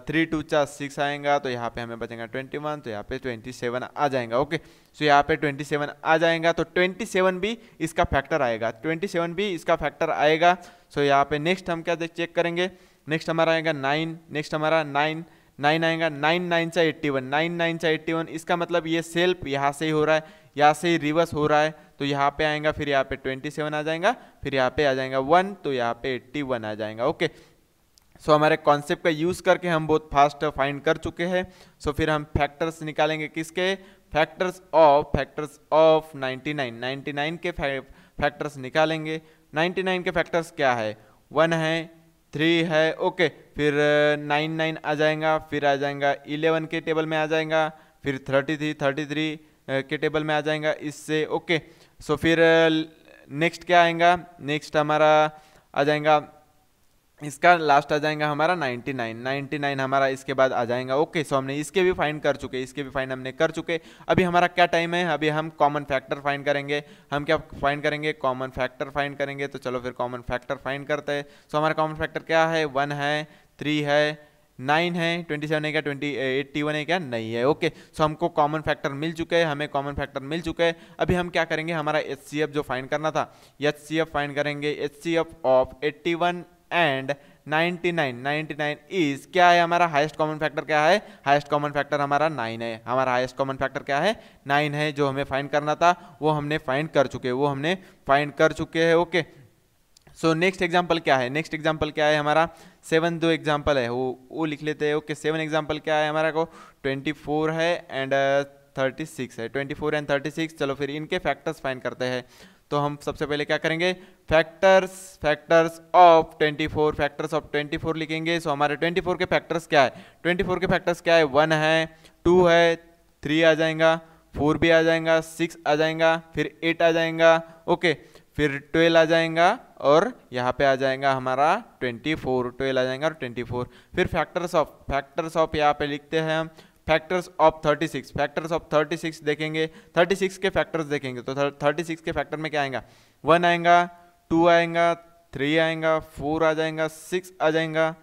थ्री टू चार सिक्स आएगा तो यहाँ पे हमें बचेगा ट्वेंटी वन तो यहाँ पे ट्वेंटी सेवन आ जाएगा ओके सो यहाँ पे ट्वेंटी सेवन आ जाएगा तो ट्वेंटी सेवन भी इसका फैक्टर आएगा ट्वेंटी सेवन भी इसका फैक्टर आएगा सो so, यहाँ पे नेक्स्ट हम क्या चेक करेंगे नेक्स्ट हमारा आएगा नाइन नेक्स्ट हमारा नाइन नाइन आएगा नाइन नाइन सा एट्टी वन नाइन नाइन सा एट्टी वन इसका मतलब ये सेल्फ यहाँ से ही हो रहा है यहाँ से ही रिवर्स हो रहा है तो यहाँ पे आएगा फिर यहाँ पे ट्वेंटी सेवन आ जाएगा फिर यहाँ पे आ जाएगा वन तो यहाँ पे एट्टी वन आ जाएगा ओके सो so, हमारे कॉन्सेप्ट का यूज़ करके हम बहुत फास्ट फाइंड कर चुके हैं सो so, फिर हम फैक्टर्स निकालेंगे किसके फैक्टर्स ऑफ फैक्टर्स ऑफ 99 99 के फैक्टर्स निकालेंगे 99 के फैक्टर्स क्या है वन है थ्री है ओके फिर नाइन uh, नाइन आ जाएगा फिर आ जाएगा इलेवन के टेबल में आ जाएगा फिर थर्टी थ्री थर्टी थ्री के टेबल में आ जाएगा इससे ओके सो फिर नेक्स्ट uh, क्या आएगा नेक्स्ट हमारा आ जाएगा इसका लास्ट आ जाएगा हमारा 99 99 हमारा इसके बाद आ जाएगा ओके सो हमने इसके भी फाइंड कर चुके इसके भी फाइंड हमने कर चुके अभी हमारा क्या टाइम है अभी हम कॉमन फैक्टर फाइंड करेंगे हम क्या फाइंड करेंगे कॉमन फैक्टर फाइंड करेंगे तो चलो फिर कॉमन फैक्टर फाइंड करते हैं सो हमारा कॉमन फैक्टर क्या है वन है थ्री है नाइन है ट्वेंटी सेवन है क्या ट्वेंटी एट्टी वन है क्या नहीं है ओके सो हमको कॉमन फैक्टर मिल चुके हैं हमें कॉमन फैक्टर मिल चुके हैं अभी हम क्या करेंगे हमारा एच जो फाइंड करना था एच फाइंड करेंगे H of eighty one and 99 99 is क्या है हमारा हाईएस्ट कॉमन फैक्टर क्या है हाईएस्ट कॉमन फैक्टर हमारा 9 है हमारा हाईएस्ट कॉमन फैक्टर क्या है 9 है जो हमें फाइंड करना था वो हमने फाइंड कर चुके वो हमने फाइंड कर चुके हैं ओके सो नेक्स्ट एग्जाम्पल क्या है नेक्स्ट एग्जाम्पल क्या है हमारा सेवन दो एग्जाम्पल है वो वो लिख लेते हैं ओके सेवन एग्जाम्पल क्या है हमारा को ट्वेंटी फोर है एंड थर्टी सिक्स है twenty four and thirty six चलो फिर इनके फैक्टर्स फाइंड करते हैं तो हम सबसे पहले क्या करेंगे factors factors of 24 factors of 24 लिखेंगे सो हमारे 24 के फैक्टर्स क्या है 24 के फैक्टर्स क्या है वन है टू है थ्री आ जाएगा फोर भी आ जाएगा सिक्स आ जाएगा फिर एट आ जाएगा ओके फिर ट्वेल्व आ जाएगा और यहाँ पे आ जाएगा हमारा ट्वेंटी फोर आ जाएगा और ट्वेंटी फिर फैक्टर्स ऑफ फैक्टर्स ऑफ यहाँ पे लिखते हैं हम फैक्टर्स ऑफ 36 फैक्टर्स ऑफ 36 देखेंगे 36 के फैक्टर्स देखेंगे तो 36 के फैक्टर में क्या आएगा वन आएगा टू आएगा थ्री आएगा फोर आ जाएगा सिक्स आ जाएगा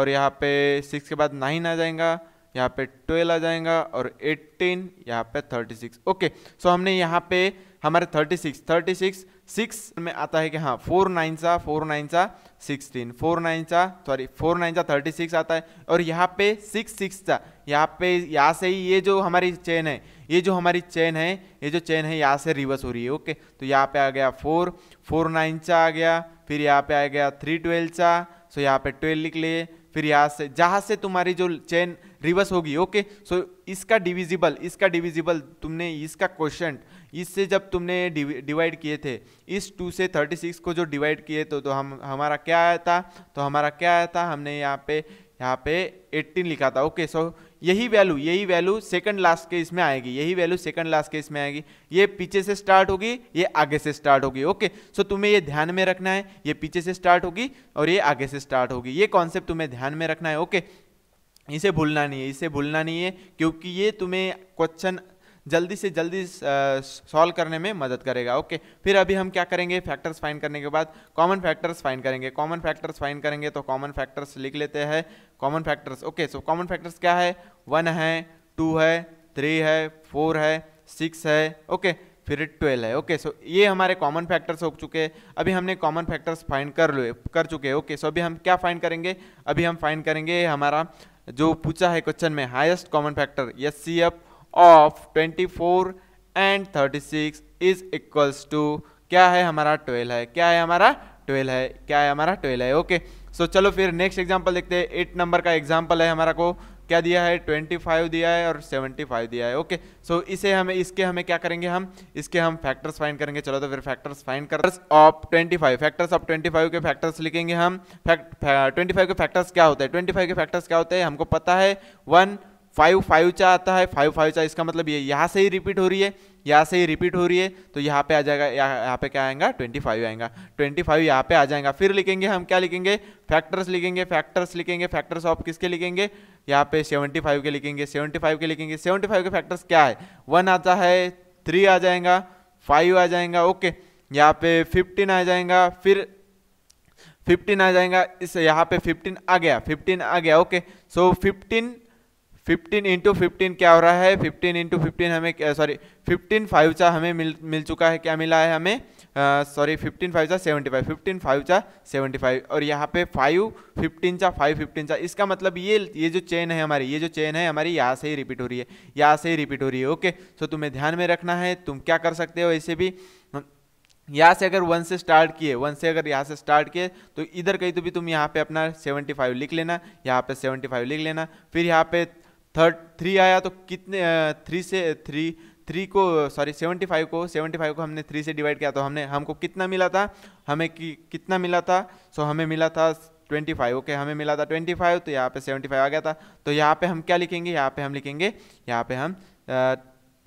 और यहाँ पे सिक्स के बाद नाइन आ जाएगा यहाँ पे ट्वेल्व आ जाएगा और एट्टीन यहाँ पे थर्टी सिक्स ओके सो हमने यहाँ पे हमारे thirty six thirty six six में आता है कि हाँ फोर नाइन सा फोर नाइन सा सिक्सटीन फोर नाइन चा सॉरी फोर नाइन चा थर्टी सिक्स आता है और यहाँ पे सिक्स सिक्स चा यहाँ पे यहाँ से ही ये जो हमारी चेन है ये जो हमारी चेन है ये जो चेन है यहाँ से रिवर्स हो रही है ओके तो यहाँ पे आ गया फोर फोर नाइन चा आ गया फिर यहाँ पे आ गया थ्री ट्वेल्व चा सो यहाँ पे ट्वेल्व निकले फिर यहाँ से जहाँ से तुम्हारी जो चेन रिवर्स होगी ओके सो इसका डिविजिबल इसका डिविजिबल तुमने इसका क्वेश्चन इससे जब तुमने डिवाइड किए थे इस टू से थर्टी सिक्स को जो डिवाइड किए तो तो हम हमारा क्या आया था तो हमारा क्या आया था हमने यहाँ पे यहाँ पे एट्टीन लिखा था ओके सो यही वैल्यू यही वैल्यू सेकंड लास्ट के इसमें आएगी यही वैल्यू सेकंड लास्ट के इसमें आएगी ये पीछे से स्टार्ट होगी ये आगे से स्टार्ट होगी ओके सो तुम्हें ये ध्यान में रखना है ये पीछे से स्टार्ट होगी और ये आगे से स्टार्ट होगी ये कॉन्सेप्ट तुम्हें ध्यान में रखना है ओके इसे भूलना नहीं है इसे भूलना नहीं है क्योंकि ये तुम्हें क्वेश्चन जल्दी से जल्दी सॉल्व करने में मदद करेगा ओके फिर अभी हम क्या करेंगे फैक्टर्स फाइंड करने के बाद कॉमन फैक्टर्स फाइंड करेंगे कॉमन फैक्टर्स फाइंड करेंगे तो कॉमन फैक्टर्स लिख लेते हैं common factors okay so common factors क्या है वन है टू है थ्री है फोर है सिक्स है ओके फिर ट्वेल्व है ओके सो ये हमारे कॉमन फैक्टर्स हो चुके हैं अभी हमने कॉमन फैक्टर्स फाइंड कर लिए कर चुके हैं ओके सो अभी हम क्या फाइंड करेंगे अभी हम फाइंड करेंगे हमारा जो पूछा है क्वेश्चन में highest common factor S C F of twenty four and thirty six is equals to क्या है हमारा ट्वेल्व है क्या है हमारा ट्वेल्व है क्या है हमारा ट्वेल्व है ओके सो so, चलो फिर नेक्स्ट एग्जाम्पल देखते हैं एट नंबर का एग्जाम्पल है हमारा को क्या दिया है 25 दिया है और 75 दिया है ओके सो so, इसे हमें इसके हमें क्या करेंगे हम इसके हम फैक्टर्स फाइंड करेंगे चलो तो फिर फैक्टर्स फाइंड कर ऑफ 25 फैक्टर्स ऑफ 25 के फैक्टर्स लिखेंगे हम फैक्ट 25 uh, के फैक्टर्स क्या होते हैं 25 के फैक्टर्स क्या होते हैं हमको पता है वन फाइव फाइव चा आता है फाइव फाइव चा इसका मतलब ये यहाँ से ही रिपीट हो रही है यहाँ से ही रिपीट हो रही है तो यहाँ पे आ जाएगा यहाँ पे क्या आएगा ट्वेंटी फाइव आएगा ट्वेंटी फाइव यहाँ पे आ जाएगा फिर लिखेंगे हम क्या लिखेंगे फैक्टर्स लिखेंगे फैक्टर्स लिखेंगे फैक्टर्स ऑफ किसके लिखेंगे यहाँ पे सेवेंटी फाइव के लिखेंगे सेवेंटी फाइव के लिखेंगे सेवेंटी फाइव के फैक्टर्स क्या है वन आता है थ्री आ जाएगा फाइव आ जाएगा ओके यहाँ पे फिफ्टीन आ जाएगा फिर फिफ्टीन आ जाएगा इस यहाँ पे फिफ्टीन आ गया फिफ्टीन आ गया okay so fifteen fifteen into fifteen क्या हो रहा है फिफ्टीन इंटू फिफ्टीन हमें सॉरी फिफ्टीन फाइव चा हमें मिल मिल चुका है क्या मिला है हमें सॉरी फिफ्टीन फाइव चा सेवेंटी फाइव फिफ्टीन फाइव चा सेवेंटी फाइव और यहाँ पे फाइव फिफ्टीन चा फाइव फिफ्टीन चा इसका मतलब ये ये जो चेन है हमारी ये जो चेन है हमारी यहाँ से ही रिपीट हो रही है यहाँ से ही रिपीट हो रही है ओके सो तो तुम्हें ध्यान में रखना है तुम क्या कर सकते हो ऐसे भी यहाँ से अगर वन से स्टार्ट किए वन से अगर यहाँ से स्टार्ट किए तो इधर कहीं तो भी तुम यहाँ पे अपना फाइव लिख लेना यहाँ पे फाइव लिख लेना फिर यहाँ पे थर्ड थ्री आया तो कितने थ्री से थ्री थ्री को सॉरी सेवेंटी फाइव को सेवेंटी फाइव को हमने थ्री से डिवाइड किया तो हमने हमको कितना मिला था हमें कि, कितना मिला था सो so, हमें मिला था ट्वेंटी फाइव ओके हमें मिला था ट्वेंटी फाइव तो यहाँ पे सेवेंटी फाइव आ गया था तो यहाँ पे हम क्या लिखेंगे यहाँ पे हम लिखेंगे यहाँ पे हम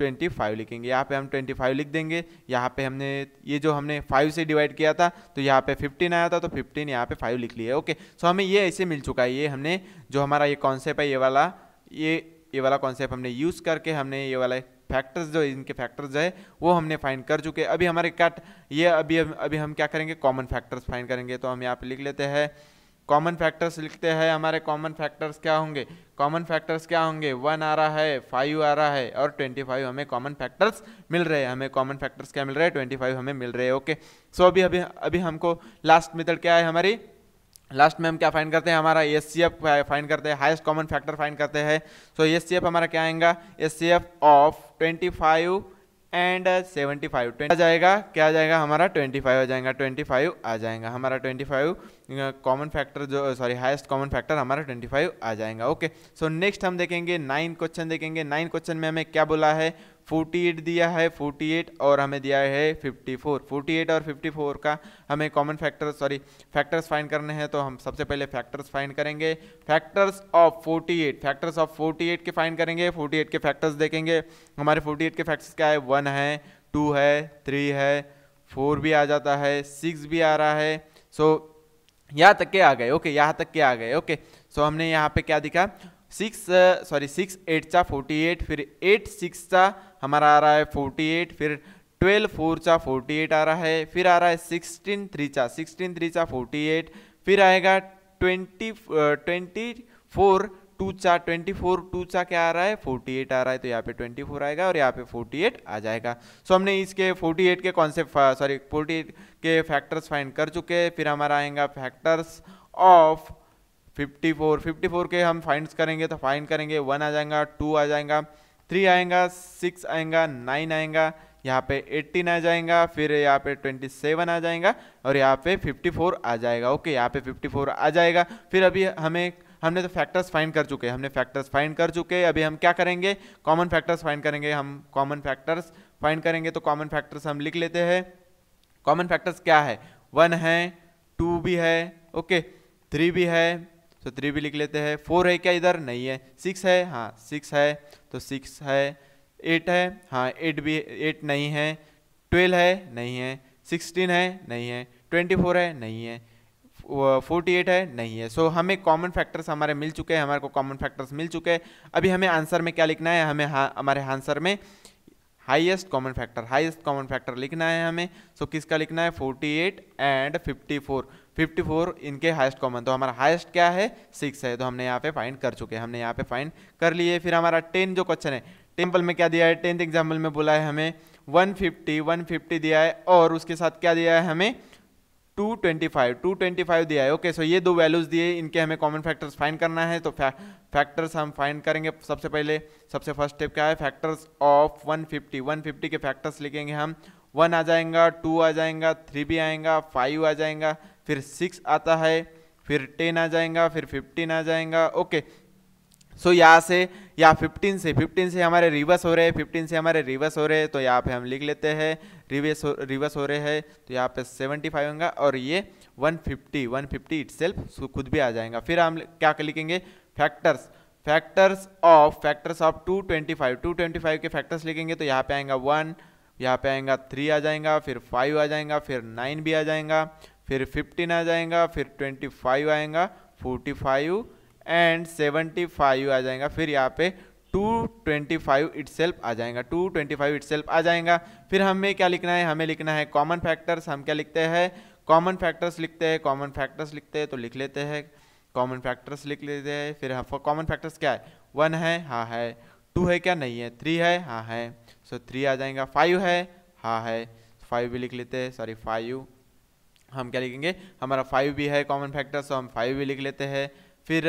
ट्वेंटी फाइव लिखेंगे यहाँ पे हम ट्वेंटी फाइव लिख देंगे यहाँ पे हमने ये जो हमने फाइव से डिवाइड किया था तो यहाँ पे फिफ्टीन आया था तो फिफ्टीन यहाँ पे फाइव लिख लिया ओके सो हमें ये ऐसे मिल चुका है ये हमने जो हमारा ये कॉन्सेप्ट है ये वाला ये ये वाला कॉन्सेप्ट हमने यूज़ करके हमने ये वाला फैक्टर्स जो इनके फैक्टर्स जो है वो हमने फाइंड कर चुके अभी हमारे कट ये अभी अभी हम क्या करेंगे कॉमन फैक्टर्स फाइंड करेंगे तो हम यहाँ पे लिख लेते हैं कॉमन फैक्टर्स लिखते हैं हमारे कॉमन फैक्टर्स क्या होंगे कॉमन फैक्टर्स क्या होंगे वन आ रहा है फाइव आ रहा है और ट्वेंटी फाइव हमें कॉमन फैक्टर्स मिल रहे हैं हमें कॉमन फैक्टर्स क्या मिल रहे हैं ट्वेंटी फाइव हमें मिल रहे हैं ओके सो अभी अभी अभी हमको लास्ट मेथड क्या है हमारी लास्ट में हम क्या फाइंड करते हैं हमारा एस सी एफ फाइंड करते हैं हाइस्ट कॉमन फैक्टर फाइंड करते हैं सो एस सी एफ हमारा क्या आएगा S C F of twenty five and seventy five twenty आ जाएगा क्या आ जाएगा हमारा ट्वेंटी फाइव आ जाएगा ट्वेंटी फाइव आ जाएगा हमारा ट्वेंटी फाइव कॉमन फैक्टर जो सॉरी हाईएस्ट कॉमन फैक्टर हमारा 25 आ जाएगा ओके सो नेक्स्ट हम देखेंगे नाइन क्वेश्चन देखेंगे नाइन क्वेश्चन में हमें क्या बोला है 48 दिया है 48 और हमें दिया है 54 48 और 54 का हमें common factor sorry factors find करने हैं तो हम सबसे पहले फैक्टर्स फाइंड करेंगे फैक्टर्स ऑफ 48 फैक्टर्स ऑफ 48 के फाइंड करेंगे 48 के फैक्टर्स देखेंगे हमारे 48 के फैक्टर्स क्या है वन है टू है थ्री है फोर भी आ जाता है सिक्स भी आ रहा है सो so, यहाँ तक के आ गए ओके यहाँ तक के आ गए ओके सो so, हमने यहाँ पे क्या दिखा सिक्स सॉरी सिक्स एट चा फोर्टी एट फिर एट सिक्स चा हमारा आ रहा है फोर्टी एट फिर ट्वेल्व फोर चा फोर्टी एट आ रहा है फिर आ रहा है सिक्सटीन थ्री चा सिक्सटीन थ्री चा फोर्टी एट फिर आएगा ट्वेंटी ट्वेंटी फोर टू चा ट्वेंटी फोर टू चा क्या आ रहा है फोर्टी एट आ रहा है तो यहाँ पे ट्वेंटी फोर आएगा और यहाँ पे फोर्टी एट आ जाएगा सो so, हमने इसके फोर्टी एट के कॉन्सेप्ट सॉरी फोर्टी एट के फैक्टर्स फाइंड कर चुके हैं फिर हमारा आएगा फैक्टर्स ऑफ 54 54 के हम फाइंड करेंगे तो फाइंड करेंगे वन आ जाएगा टू आ जाएगा थ्री आएगा सिक्स आएगा नाइन आएगा यहाँ पे 18 आ जाएगा फिर यहाँ पे 27 आ जाएगा और यहाँ पे 54 आ जाएगा ओके यहाँ पे 54 आ जाएगा फिर अभी हमें हमने तो फैक्टर्स फाइंड कर चुके हैं हमने फैक्टर्स फाइंड कर चुके हैं अभी हम क्या करेंगे कॉमन फैक्टर्स फाइंड करेंगे हम कॉमन फैक्टर्स फाइंड करेंगे तो कॉमन फैक्टर्स हम लिख लेते हैं कॉमन फैक्टर्स क्या है वन है टू भी है ओके थ्री भी है तो थ्री भी लिख लेते हैं फोर है क्या इधर नहीं है सिक्स है हाँ सिक्स है तो सिक्स है एट है हाँ एट भी एट नहीं है ट्वेल्व है नहीं है सिक्सटीन है नहीं है ट्वेंटी फोर है नहीं है फोर्टी एट है नहीं है सो so, हमें कॉमन फैक्टर्स हमारे मिल चुके हैं हमारे को कॉमन फैक्टर्स मिल चुके हैं अभी हमें आंसर में क्या लिखना है हमें हमारे आंसर में highest common factor highest common factor लिखना है हमें सो so, किसका लिखना है 48 एंड 54 54 इनके हाईएस्ट कॉमन तो हमारा हाईएस्ट क्या है सिक्स है तो हमने यहाँ पे फाइंड कर चुके हैं हमने यहाँ पे फाइंड कर लिए फिर हमारा टेन जो क्वेश्चन है टेम्पल में क्या दिया है टेंथ एग्जाम्पल में बोला है हमें वन फिफ्टी दिया है और उसके साथ क्या दिया है हमें two twenty five two twenty five दिया है ओके सो ये दो वैल्यूज़ दिए इनके हमें कॉमन फैक्टर्स फाइंड करना है तो फैक्टर्स हम फाइंड करेंगे सबसे पहले सबसे फर्स्ट स्टेप क्या है factors of one fifty one fifty के फैक्टर्स लिखेंगे हम वन आ जाएगा टू आ जाएगा थ्री भी आएगा फाइव आ जाएगा फिर सिक्स आता है फिर टेन आ जाएगा फिर फिफ्टीन आ जाएगा ओके सो so, यहाँ से या 15 से 15 से हमारे रिवर्स हो रहे हैं 15 से हमारे रिवर्स हो रहे हैं तो यहाँ पे हम लिख लेते हैं रिवर्स रिवर्स हो रहे हैं तो यहाँ पे 75 होगा और ये 150 150 फिफ्टी खुद भी आ जाएगा फिर हम क्या लिखेंगे factors factors of factors of 225 225 के फैक्टर्स लिखेंगे तो यहाँ पे आएगा वन यहाँ पे आएगा थ्री आ जाएगा फिर फाइव आ जाएगा फिर नाइन भी आ जाएगा फिर फिफ्टीन आ जाएगा फिर ट्वेंटी फाइव आएगा फोर्टी फाइव एंड 75 आ जाएगा फिर यहाँ पे 225 इटसेल्फ आ जाएगा 225 ट्वेंटी आ जाएगा फिर हमें क्या लिखना है हमें लिखना है कॉमन फैक्टर्स हम क्या लिखते हैं कॉमन फैक्टर्स लिखते हैं कॉमन फैक्टर्स लिखते हैं तो लिख लेते हैं कॉमन फैक्टर्स लिख लेते हैं फिर हम कॉमन फैक्टर्स क्या है वन है हाँ है टू है क्या नहीं है थ्री है हाँ है सो so, थ्री आ जाएगा फाइव है हाँ है फाइव भी लिख लेते हैं सॉरी फाइव हम क्या लिखेंगे हमारा फाइव भी है कॉमन फैक्टर सो हम फाइव भी लिख लेते हैं फिर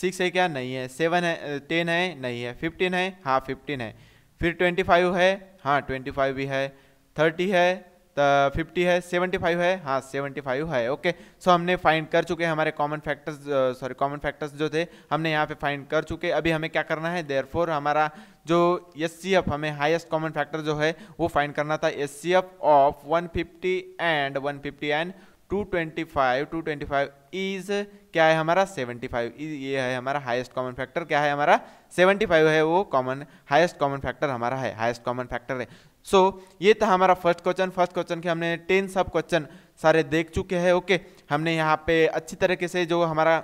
सिक्स है क्या नहीं है सेवन है टेन है नहीं है फिफ्टीन है हाँ फिफ्टीन है फिर ट्वेंटी फाइव है हाँ ट्वेंटी फाइव भी है थर्टी है फिफ्टी है सेवेंटी फाइव है हाँ सेवेंटी फाइव है ओके सो हमने फाइंड कर चुके हैं हमारे common factors sorry common factors जो थे हमने यहाँ पे फाइंड कर चुके अभी हमें क्या करना है देयर हमारा जो एस सी एफ हमें हाइस्ट कॉमन फैक्टर जो है वो फाइंड करना था S C F of one fifty and one fifty and 225 225 is क्या है हमारा 75 ये है हमारा हाईएस्ट कॉमन फैक्टर क्या है हमारा 75 है वो कॉमन हाईएस्ट कॉमन फैक्टर हमारा है हाईएस्ट कॉमन फैक्टर है सो so, ये था हमारा फर्स्ट क्वेश्चन फर्स्ट क्वेश्चन के हमने टेन सब क्वेश्चन सारे देख चुके हैं ओके okay? हमने यहाँ पे अच्छी तरीके से जो हमारा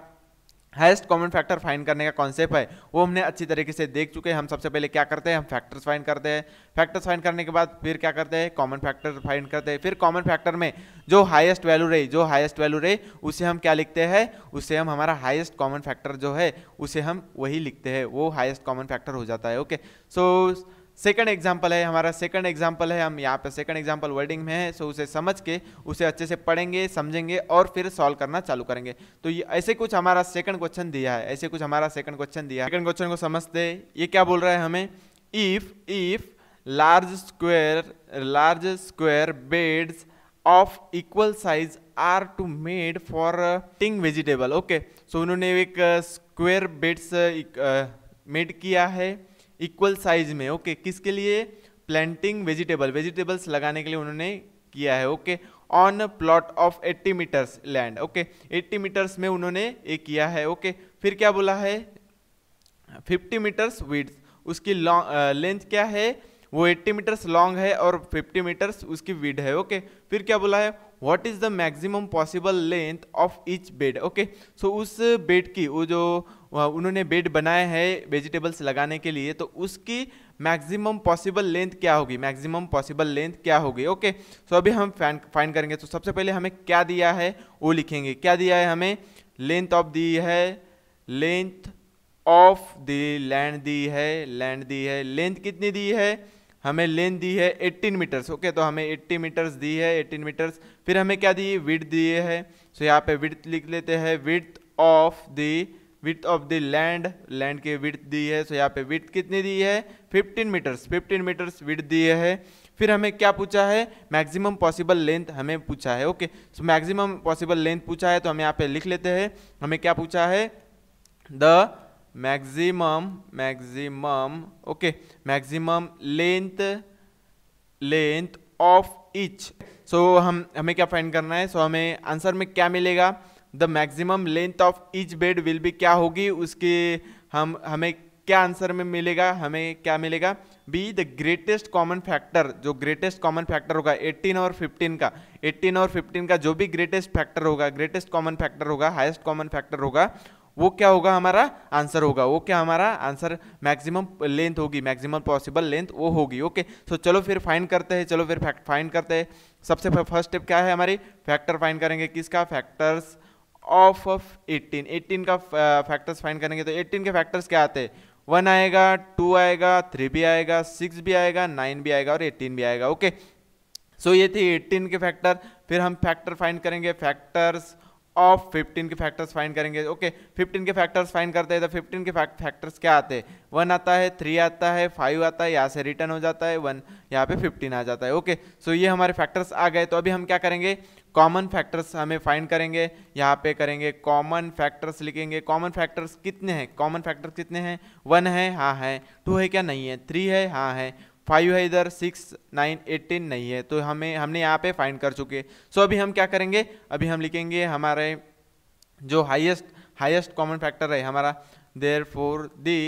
हाइस्ट कॉमन फैक्टर फाइंड करने का कॉन्सेप्ट है वो हमने अच्छी तरीके से देख चुके हैं हम सबसे पहले क्या करते हैं हम फैक्टर्स फाइंड करते हैं फैक्टर्स फाइंड करने के बाद फिर क्या करते हैं कॉमन फैक्टर फाइंड करते हैं फिर कॉमन फैक्टर में जो हाईएस्ट वैल्यू रही जो हाईएस्ट वैल्यू रही उसे हम क्या लिखते हैं उसे हम हमारा हाइस्ट कॉमन फैक्टर जो है उसे हम वही लिखते हैं वो हाइस्ट कॉमन फैक्टर हो जाता है okay so so, second example है हमारा सेकंड एग्जाम्पल है हम यहाँ पे सेकंड एग्जाम्पल वर्डिंग में है सो उसे समझ के उसे अच्छे से पढ़ेंगे समझेंगे और फिर सॉल्व करना चालू करेंगे तो ये ऐसे कुछ हमारा सेकंड क्वेश्चन दिया है ऐसे कुछ हमारा सेकंड क्वेश्चन दिया है सेकंड क्वेश्चन को समझते ये क्या बोल रहा है हमें if if large square large square beds of equal size are to made for टिंग वेजिटेबल ओके सो उन्होंने एक स्क्वेयर बेड्स मेड किया है इक्वल साइज में ओके okay, किसके लिए प्लांटिंग वेजिटेबल वेजिटेबल्स लगाने के लिए उन्होंने किया है okay on plot of 80 metres land okay 80 metres में उन्होंने ये किया है ओके okay, फिर क्या बोला है 50 मीटर्स विड्स उसकी लॉन्ग लेंथ क्या है वो 80 मीटर्स लॉन्ग है और 50 मीटर्स उसकी विड है ओके फिर क्या बोला है what is the maximum possible length of each bed okay so उस बेड की वो जो उन्होंने बेड बनाया है वेजिटेबल्स लगाने के लिए तो उसकी मैक्सिमम पॉसिबल लेंथ क्या होगी मैक्सिमम पॉसिबल लेंथ क्या होगी ओके सो अभी हम फैन फाइन करेंगे तो सबसे पहले हमें क्या दिया है वो लिखेंगे क्या दिया है हमें लेंथ ऑफ दी है लेंथ ऑफ दी लैंड दी है लैंड दी है लेंथ कितनी दी है हमें लेंथ दी है 18 मीटर्स ओके तो हमें 80 मीटर्स दी है 18 मीटर्स फिर हमें क्या दी विड दिए है सो यहाँ पे विड लिख लेते हैं width of the width of the land land के विथ दी है सो यहाँ पे विथ कितनी दी है 15 मीटर्स 15 मीटर्स विथ दी है फिर हमें क्या पूछा है मैक्सिमम पॉसिबल लेंथ हमें पूछा है okay so maximum possible length पूछा है तो हम यहाँ पे लिख लेते हैं हमें क्या पूछा है the maximum maximum okay maximum length length of each so हम हमें क्या फाइंड करना है सो so, हमें आंसर में क्या मिलेगा the maximum length of each bed will be क्या होगी उसके हम हमें क्या आंसर में मिलेगा हमें क्या मिलेगा be the greatest common factor जो ग्रेटेस्ट कॉमन फैक्टर होगा 18 और 15 का 18 और 15 का जो भी ग्रेटेस्ट फैक्टर होगा ग्रेटेस्ट कॉमन फैक्टर होगा हाईएस्ट कॉमन फैक्टर होगा वो क्या होगा हमारा आंसर होगा वो क्या हमारा आंसर मैक्सिमम लेंथ होगी मैक्सिमम पॉसिबल लेंथ वो होगी ओके सो so, चलो फिर फाइन करते हैं चलो फिर फैक्ट फाइंड करते हैं सबसे फर्स्ट स्टेप क्या है हमारी फैक्टर फाइन करेंगे किसका फैक्टर्स ऑफ ऑफ 18 18 का फैक्टर्स uh, फाइंड करेंगे तो 18 के फैक्टर्स क्या आते हैं वन आएगा टू आएगा थ्री भी आएगा सिक्स भी आएगा नाइन भी आएगा और एटीन भी आएगा ओके सो so ये थे 18 के फैक्टर फिर हम फैक्टर फाइंड करेंगे फैक्टर्स ऑफ 15 के फैक्टर्स फाइंड करेंगे ओके okay, 15 के फैक्टर्स फाइंड करते हैं तो 15 के फैक्टर्स क्या आते हैं वन आता है थ्री आता है फाइव आता है यहाँ से रिटर्न हो जाता है वन यहाँ पे 15 आ जाता है ओके okay, सो so ये हमारे फैक्टर्स आ गए तो अभी हम क्या करेंगे कॉमन फैक्टर्स हमें फाइंड करेंगे यहाँ पे करेंगे कॉमन फैक्टर्स लिखेंगे कॉमन फैक्टर्स कितने हैं कॉमन फैक्टर्स कितने हैं वन है हाँ है टू है क्या नहीं है थ्री है हाँ है फाइव है इधर सिक्स नाइन एटीन नहीं है तो हमें हमने यहाँ पे फाइंड कर चुके सो so, अभी हम क्या करेंगे अभी हम लिखेंगे हमारे जो हाइस्ट हाइस्ट कॉमन फैक्टर है हमारा therefore the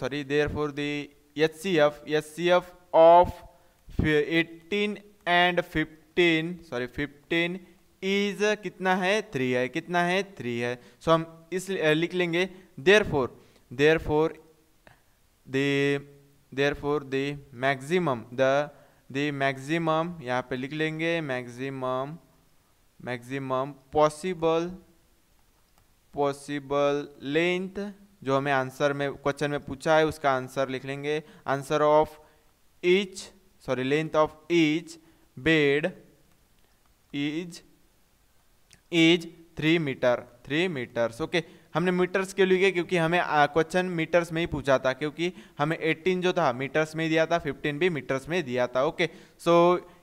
sorry therefore the H C F H C F of eighteen and fifteen sorry fifteen is कितना है थ्री है कितना है थ्री है सो so, हम इस लिख लेंगे therefore therefore therefore the maximum the the maximum यहाँ पे लिख लेंगे maximum maximum possible possible length जो हमें आंसर में क्वेश्चन में पूछा है उसका आंसर लिख लेंगे answer of each sorry length of each bed is is three metre three metres okay हमने मीटर्स के लिए क्योंकि हमें क्वेश्चन मीटर्स में ही पूछा था क्योंकि हमें 18 जो था मीटर्स में दिया था 15 भी मीटर्स में दिया था ओके सो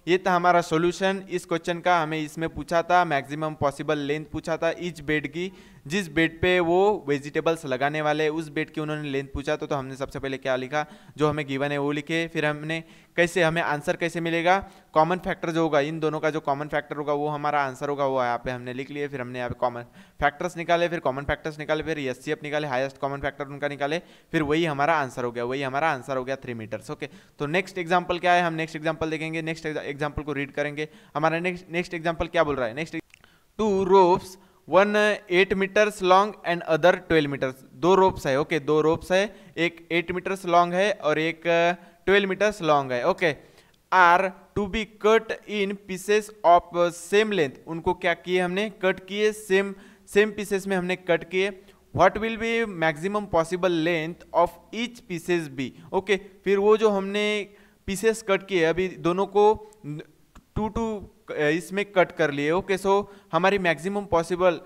ये था हमारा सोल्यूशन इस क्वेश्चन का हमें इसमें पूछा था मैक्सिमम पॉसिबल लेंथ पूछा था इच बेड की जिस बेड पे वो वेजिटेबल्स लगाने वाले उस बेड की उन्होंने लेंथ पूछा तो, तो हमने सबसे पहले क्या लिखा जो हमें गिवन है वो लिखे फिर हमने कैसे हमें आंसर कैसे मिलेगा कॉमन फैक्टर जो होगा इन दोनों का जो कॉमन फैक्टर होगा वो हमारा आंसर होगा वो यहाँ पे हमने लिख लिए फिर हमने यहाँ पे कॉमन फैक्टर्स निकाले फिर कॉमन फैक्टर्स निकाले फिर एस निकाले हाईएस्ट कॉमन फैक्टर उनका निकाले फिर वही हमारा आंसर हो गया वही हमारा आंसर हो गया थ्री मीटर्स ओके तो नेक्स्ट एग्जाम्पल क्या है हम नेक्स्ट एग्जाम्पल देखेंगे नेक्स्ट एग्जाम्पल को रीड करेंगे हमारा नेक्स्ट नेक्स्ट एग्जाम्पल क्या बोल रहा है next two ropes one eight metres long and other twelve metres दो रोप्स है ओके okay, दो रोप्स है एक एट मीटर्स लॉन्ग है और एक ट्वेल्व मीटर्स लॉन्ग है okay are to be cut in pieces of same length उनको क्या किए हमने कट किए सेम सेम पीसेस में हमने कट किए what will be maximum possible length of each pieces be okay फिर वो जो हमने पीसेस कट किए अभी दोनों को टू टू इसमें कट कर लिए ओके सो हमारी मैक्सिमम पॉसिबल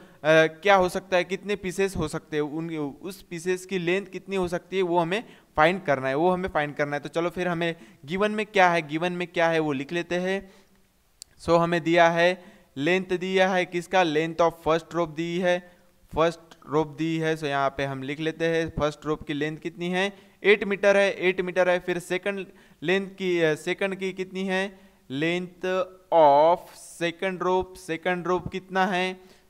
क्या हो सकता है कितने पीसेस हो सकते हैं उन उस पीसेस की लेंथ कितनी हो सकती है वो हमें फाइंड करना है वो हमें फाइंड करना है तो चलो फिर हमें गिवन में क्या है गिवन में क्या है वो लिख लेते हैं सो so, हमें दिया है लेंथ दिया है किसका लेंथ ऑफ फर्स्ट रोप दी है फर्स्ट रोप दी है सो so, यहाँ पे हम लिख लेते हैं फर्स्ट रोप की लेंथ कितनी है एट मीटर है एट मीटर है फिर सेकंड लेंथ की सेकंड की कितनी है length of second rope second rope कितना है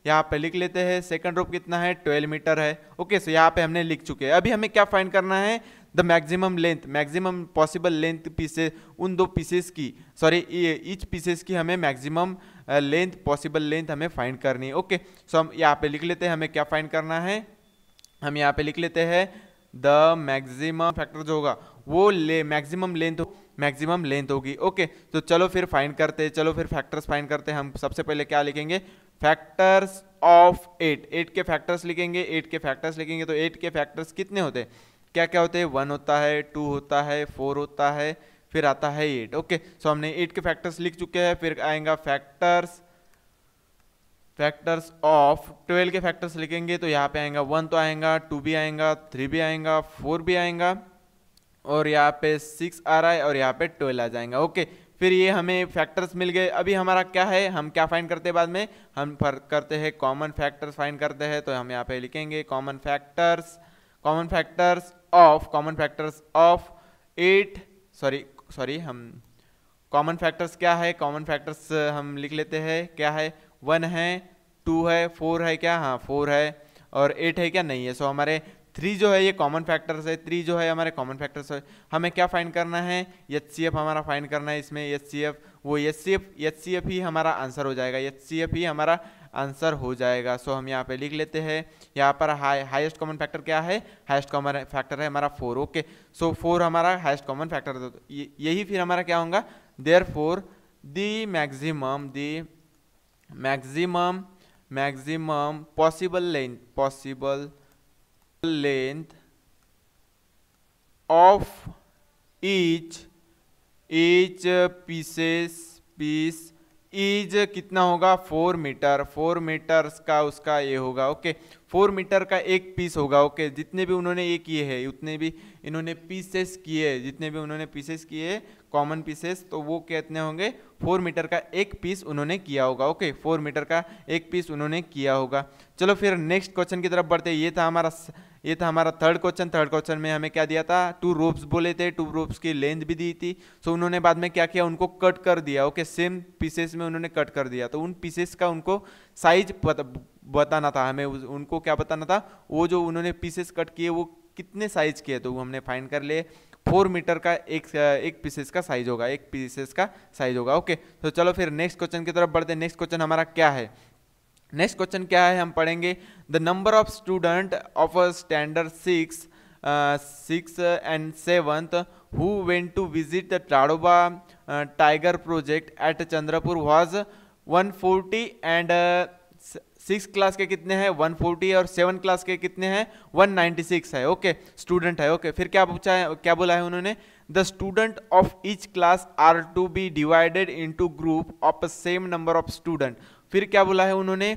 यहाँ पे लिख लेते हैं सेकंड रोप कितना है 12 मीटर है ओके सो यहाँ पे हमने लिख चुके हैं अभी हमें क्या फाइंड करना है the maximum length maximum possible length pieces उन दो पीसेस की सॉरी ईच पीसेस की हमें मैक्सिमम लेंथ पॉसिबल लेंथ हमें फाइंड करनी है ओके सो हम यहाँ पे लिख लेते हैं हमें क्या फाइंड करना है हम यहाँ पे लिख लेते हैं द मैक्सिमम फैक्टर जो होगा वो ले मैक्सिमम लेंथ हो मैक्सिमम लेंथ होगी ओके तो चलो फिर फाइंड करते चलो फिर फैक्टर्स फाइंड करते हम सबसे पहले क्या लिखेंगे फैक्टर्स ऑफ एट एट के फैक्टर्स लिखेंगे एट के फैक्टर्स लिखेंगे तो एट के फैक्टर्स कितने होते हैं क्या क्या होते हैं वन होता है टू होता है फोर होता है फिर आता है एट ओके सो हमने एट के फैक्टर्स लिख चुके हैं फिर आएगा फैक्टर्स फैक्टर्स ऑफ ट्वेल्व के फैक्टर्स लिखेंगे तो यहाँ पे आएगा वन तो आएगा टू भी आएगा थ्री भी आएगा फोर भी आएगा और यहाँ पे सिक्स आ रहा है और यहाँ पे ट्वेल्व आ जाएगा ओके फिर ये हमें फैक्टर्स मिल गए अभी हमारा क्या है हम क्या फाइंड करते हैं बाद में हम करते हैं कॉमन फैक्टर्स फाइंड करते हैं तो हम यहाँ पे लिखेंगे common factors common factors of common factors of eight sorry sorry हम कॉमन फैक्टर्स क्या है कॉमन फैक्टर्स uh, हम लिख लेते हैं क्या है वन है टू है फोर है क्या हाँ फोर है और एट है क्या नहीं है सो हमारे थ्री जो है ये कॉमन फैक्टर्स है थ्री जो है हमारे कॉमन फैक्टर्स है हमें क्या फाइंड करना है एच हमारा फाइंड करना है इसमें एच वो H C F F C ही हमारा आंसर हो जाएगा एच ही हमारा आंसर हो जाएगा सो हम यहाँ पे लिख लेते हैं यहाँ पर हाई हाइस्ट कॉमन फैक्टर क्या है हाइस्ट कॉमन फैक्टर है हमारा फोर ओके सो फोर हमारा हाइस्ट कॉमन फैक्टर यही फिर हमारा क्या होगा therefore the maximum the maximum maximum possible length possible length of each each pieces piece is कितना होगा फोर मीटर फोर मीटर्स का उसका ये होगा ओके okay. फोर मीटर का एक पीस होगा ओके जितने भी उन्होंने ये किए हैं उतने भी इन्होंने पीसेस किए जितने भी उन्होंने पीसेस किए कॉमन पीसेस तो वो कितने होंगे फोर मीटर का एक पीस उन्होंने किया होगा ओके फोर मीटर का एक पीस उन्होंने किया होगा चलो फिर नेक्स्ट क्वेश्चन की तरफ बढ़ते ये था हमारा ये था हमारा थर्ड क्वेश्चन थर्ड क्वेश्चन में हमें क्या दिया था टू रोप्स बोले थे टू रोप्स की लेंथ भी दी थी सो उन्होंने बाद में क्या किया उनको कट कर दिया ओके सेम पीसेस में उन्होंने कट कर दिया तो उन पीसेस का उनको साइज बताना था हमें उनको क्या बताना था वो जो उन्होंने पीसेस कट किए वो कितने साइज के तो हमने फाइंड कर लिए फोर मीटर का एक एक पीसेस का साइज होगा एक पीसेस का साइज होगा ओके तो चलो फिर नेक्स्ट क्वेश्चन की तरफ बढ़ते नेक्स्ट क्वेश्चन हमारा क्या है नेक्स्ट क्वेश्चन क्या है हम पढ़ेंगे the number of student of standard six six and seventh who went to visit the Tadoba tiger project at Chandrapur was one forty and six class के कितने हैं 140 और सेवन क्लास के कितने हैं 196 है ओके स्टूडेंट है ओके फिर क्या पूछा है क्या बोला है उन्होंने the student of each class are to be divided into group of same number of student फिर क्या बोला है उन्होंने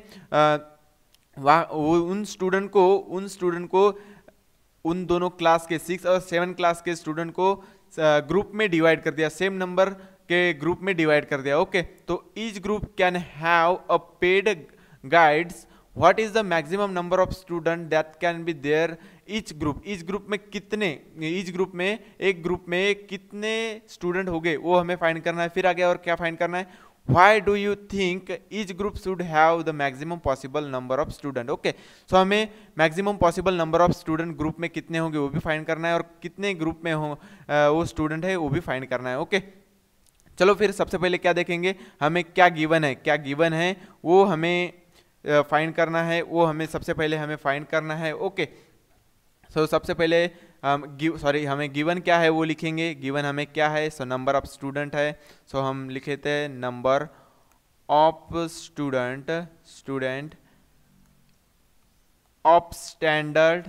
उन स्टूडेंट को उन स्टूडेंट को उन दोनों क्लास के सिक्स और सेवन क्लास के स्टूडेंट को ग्रुप में डिवाइड कर दिया सेम नंबर के ग्रुप में डिवाइड कर दिया ओके तो each group can have a paid guides what is the maximum number of student that can be there each group each group में कितने each group में एक group में कितने student हो गए वो हमें find करना है फिर आगे और क्या find करना है why do you think each group should have the maximum possible number of student okay so हमें maximum possible number of student group में कितने होंगे वो भी find करना है और कितने group में हो वो student है वो भी find करना है okay चलो फिर सबसे पहले क्या देखेंगे हमें क्या गिवन है क्या गिवन है वो हमें फाइंड करना है वो हमें सबसे पहले हमें फाइंड करना है ओके सो so, सबसे पहले गिव सॉरी हमें गिवन क्या है वो लिखेंगे गिवन हमें क्या है सो नंबर ऑफ स्टूडेंट है सो so, हम लिखे थे number of student student of standard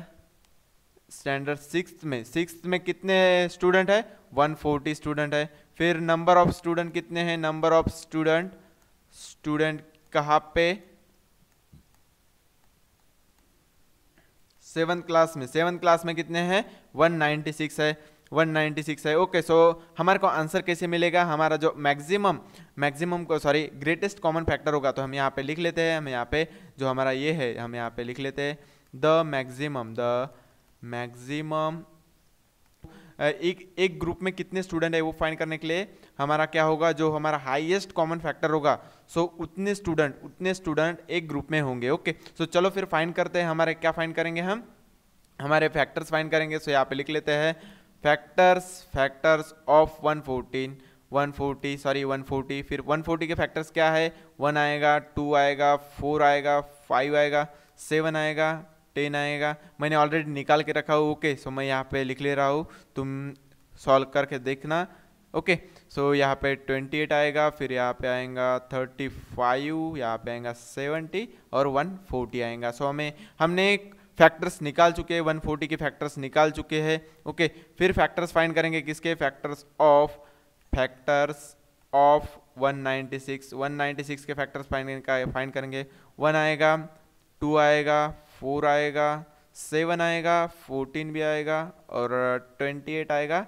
standard six में सिक्स में कितने स्टूडेंट है 140 स्टूडेंट है फिर नंबर ऑफ स्टूडेंट कितने हैं नंबर ऑफ स्टूडेंट स्टूडेंट कहाँ पे सेवन क्लास में सेवन क्लास में कितने हैं 196 है 196 है ओके सो हमारे को आंसर कैसे मिलेगा हमारा जो मैक्सिमम मैक्सिमम को सॉरी ग्रेटेस्ट कॉमन फैक्टर होगा तो हम यहाँ पे लिख लेते हैं हम यहाँ पे जो हमारा ये है हम यहाँ पे लिख लेते हैं द मैक्सिमम द मैक्सिमम एक एक ग्रुप में कितने स्टूडेंट है वो फाइंड करने के लिए हमारा क्या होगा जो हमारा हाईएस्ट कॉमन फैक्टर होगा सो so, उतने स्टूडेंट उतने स्टूडेंट एक ग्रुप में होंगे ओके सो so, चलो फिर फाइन करते हैं हमारे क्या फाइन करेंगे हम हमारे फैक्टर्स फाइन करेंगे सो so, यहाँ पे लिख लेते हैं factors factors of one fourteen 140 sorry 140 फिर 140 के फैक्टर्स क्या है वन आएगा टू आएगा फोर आएगा फाइव आएगा सेवन आएगा टेन आएगा मैंने ऑलरेडी निकाल के रखा हूँ ओके सो मैं यहाँ पे लिख ले रहा हूँ तुम सॉल्व करके देखना ओके सो so, यहाँ पे 28 आएगा फिर यहाँ पे आएगा 35 फाइव यहाँ पे आएगा 70 और 140 आएगा सो so, हमें हमने फैक्टर्स निकाल चुके हैं 140 के फैक्टर्स निकाल चुके हैं ओके okay, फिर फैक्टर्स फाइंड करेंगे किसके फैक्टर्स ऑफ फैक्टर्स ऑफ 196 196 के फैक्टर्स फाइंड फाइंड करेंगे वन आएगा टू आएगा फोर आएगा सेवन आएगा फोर्टीन भी आएगा और ट्वेंटी एट आएगा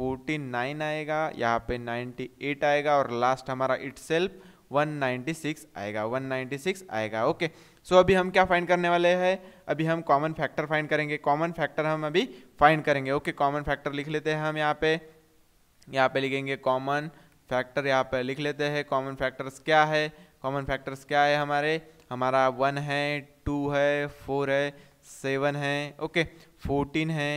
फोर्टी नाइन आएगा यहाँ पे नाइन्टी एट आएगा और लास्ट हमारा इट सेल्फ वन आएगा 196 आएगा ओके सो अभी हम क्या फाइंड करने वाले हैं अभी हम कॉमन फैक्टर फाइंड करेंगे कॉमन फैक्टर हम अभी फाइंड करेंगे ओके कॉमन फैक्टर लिख लेते हैं हम यहाँ पे यहाँ पे लिखेंगे कॉमन फैक्टर यहाँ पे लिख लेते हैं कॉमन फैक्टर्स क्या है कॉमन फैक्टर्स क्या है हमारे हमारा वन है टू है फोर है सेवन है ओके फोर्टीन है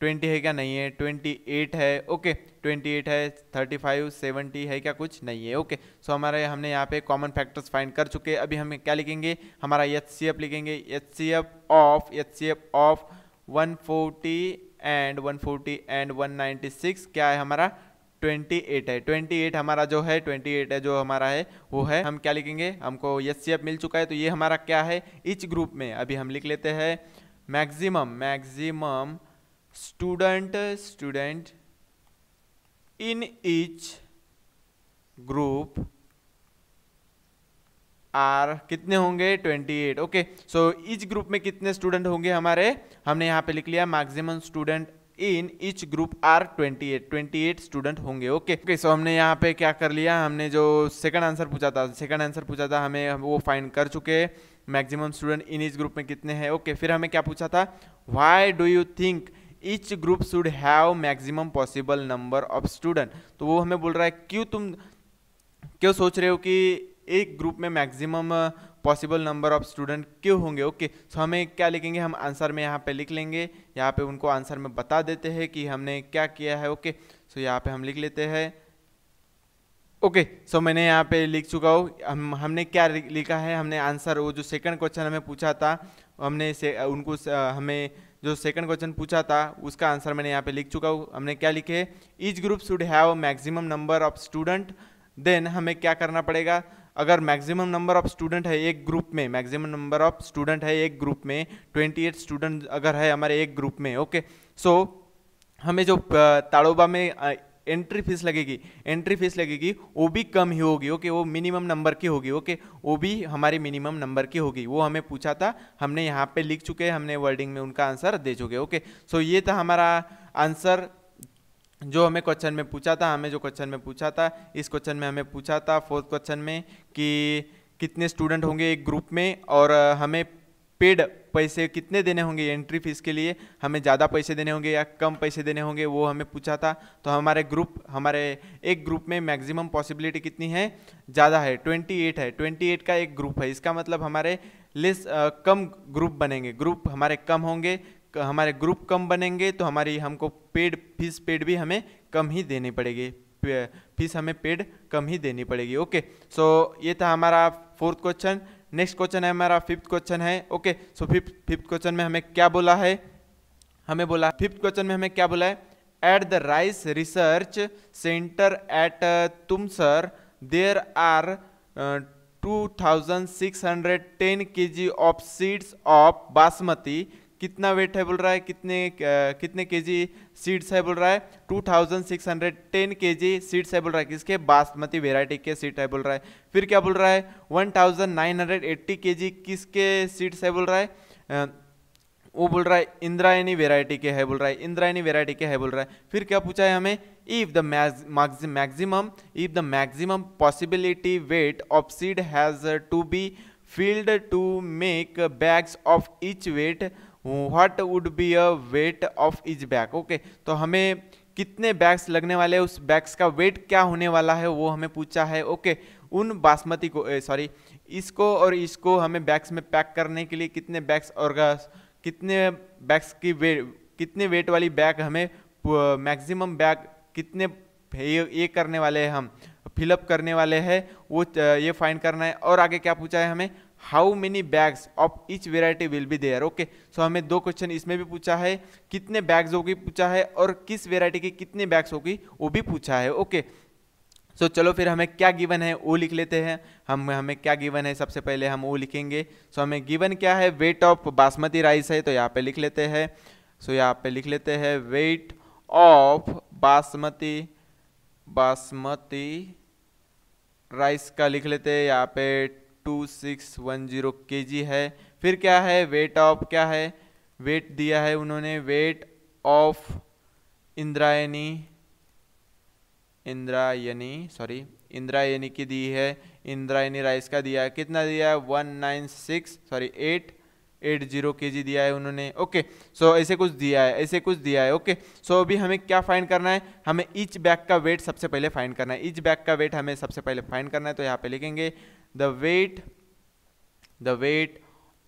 ट्वेंटी है क्या नहीं है ट्वेंटी एट है ओके ट्वेंटी एट है थर्टी फाइव सेवेंटी है क्या कुछ नहीं है ओके सो हमारे हमने यहाँ पे कॉमन फैक्टर्स फाइंड कर चुके हैं अभी हम क्या लिखेंगे हमारा एच सी एफ लिखेंगे H C F of H C F of one forty and one forty and one ninety six क्या है हमारा ट्वेंटी एट है ट्वेंटी एट हमारा जो है ट्वेंटी एट है जो हमारा है वो है हम क्या लिखेंगे हमको सी एफ़ मिल चुका है तो ये हमारा क्या है इच ग्रुप में अभी हम लिख लेते हैं maximum maximum student student in each group are कितने होंगे 28 ओके सो इच ग्रुप में कितने स्टूडेंट होंगे हमारे हमने यहाँ पे लिख लिया maximum student in each group are 28 28 student होंगे ओके ओके सो हमने यहाँ पे क्या कर लिया हमने जो सेकंड आंसर पूछा था सेकंड आंसर पूछा था हमें वो फाइंड कर चुके maximum student in each group में कितने हैं ओके okay, फिर हमें क्या पूछा था why do you think each group should have maximum possible number of student तो वो हमें बोल रहा है क्यों तुम क्यों सोच रहे हो कि एक ग्रुप में maximum possible number of student क्यों होंगे ओके सो so हमें क्या लिखेंगे हम आंसर में यहाँ पे लिख लेंगे यहाँ पे उनको आंसर में बता देते हैं कि हमने क्या किया है ओके सो so यहाँ पे हम लिख लेते हैं ओके okay, सो so मैंने यहाँ पे लिख चुका हूँ हम हमने क्या लिखा है हमने आंसर वो जो सेकंड क्वेश्चन हमें पूछा था हमने से उनको हमें जो सेकंड क्वेश्चन पूछा था उसका आंसर मैंने यहाँ पे लिख चुका हूँ हमने क्या लिखे each group should have maximum number of student then हमें क्या करना पड़ेगा अगर मैक्सिमम नंबर ऑफ स्टूडेंट है एक ग्रुप में मैक्सिमम नंबर ऑफ स्टूडेंट है एक ग्रुप में एट स्टूडेंट अगर है हमारे एक ग्रुप में ओके सो so, हमें जो ताड़ोबा में एंट्री फीस लगेगी एंट्री फीस लगेगी वो भी कम ही होगी ओके वो मिनिमम नंबर की होगी ओके वो भी हमारी मिनिमम नंबर की होगी वो हमें पूछा था हमने यहाँ पे लिख चुके हैं हमने वर्डिंग में उनका आंसर दे चुके ओके सो ये था हमारा आंसर जो हमें क्वेश्चन में पूछा था हमें जो क्वेश्चन में पूछा था इस क्वेश्चन में हमें पूछा था फोर्थ क्वेश्चन में कि कितने स्टूडेंट होंगे एक ग्रुप में और हमें पेड पैसे कितने देने होंगे एंट्री फीस के लिए हमें ज़्यादा पैसे देने होंगे या कम पैसे देने होंगे वो हमें पूछा था तो हमारे ग्रुप हमारे एक ग्रुप में मैक्सिमम पॉसिबिलिटी कितनी है ज़्यादा है 28 है 28 का एक ग्रुप है इसका मतलब हमारे लेस कम ग्रुप बनेंगे ग्रुप हमारे कम होंगे हमारे ग्रुप कम बनेंगे तो हमारी हमको पेड फीस पेड भी हमें कम ही देनी पड़ेगी फीस हमें पेड कम ही देनी पड़ेगी ओके सो so, ये था हमारा फोर्थ क्वेश्चन नेक्स्ट क्वेश्चन है हमारा फिफ्थ क्वेश्चन है okay so fifth fifth question में हमें क्या बोला है हमें बोला फिफ्थ क्वेश्चन में हमें क्या बोला है at the rice research centre at Tumsar there are two thousand six hundred ten K G of seeds of basmati कितना वेट है बोल रहा है कितने कितने के जी सीड्स है बोल रहा है 2610 के जी सीड्स है बोल रहा है किसके बासमती वेराइटी के सीड है बोल रहा है फिर क्या बोल रहा है 1980 के जी किसके सीड्स है बोल रहा है वो बोल रहा है इंद्रायणी वेराइटी के है बोल रहा है इंद्रायणी वेराइटी के है बोल रहा है फिर क्या पूछा है हमें if the maximum if the maximum possibility weight of seed has to be filled to make bags of each weight what would be a weight of is bag okay तो हमें कितने बैग्स लगने वाले हैं उस बैग्स का wait क्या होने वाला है वो हमें पूछा है ओके उन बासमती को सॉरी इसको और इसको हमें बैग्स में पैक करने के लिए कितने बैग्स और कितने बैग्स की वे कितने वेट वाली बैग हमें मैक्सिमम बैग कितने ये ये करने वाले हैं हम फिलअप करने वाले हैं वो ये फाइंड करना है और आगे क्या पूछा है हमें how many bags of each variety will be there okay so हमें दो क्वेश्चन इसमें भी पूछा है कितने बैग्स होगी पूछा है और किस वेराइटी की कितने बैग्स होगी वो भी पूछा है ओके okay. सो so, चलो फिर हमें क्या गिवन है वो लिख लेते हैं हम हमें क्या गिवन है सबसे पहले हम वो लिखेंगे सो so, हमें गिवन क्या है वेट ऑफ बासमती राइस है तो यहाँ पे लिख लेते हैं सो so, यहाँ पे लिख लेते हैं weight of basmati basmati rice का लिख लेते हैं यहाँ पे to six one zero K जी है फिर क्या है वेट ऑफ क्या है वेट दिया है उन्होंने weight of Indrayani Indrayani sorry Indrayani की दी है इंद्रायणी राइस का दिया है कितना दिया है one nine six sorry eight eight zero K G दिया है उन्होंने ओके सो ऐसे कुछ दिया है ऐसे कुछ दिया है ओके सो अभी हमें क्या फाइंड करना है हमें ईच बैग का वेट सबसे पहले फाइंड करना है ईच बैग का वेट हमें सबसे पहले फाइंड करना है तो यहाँ पे लिखेंगे the weight the weight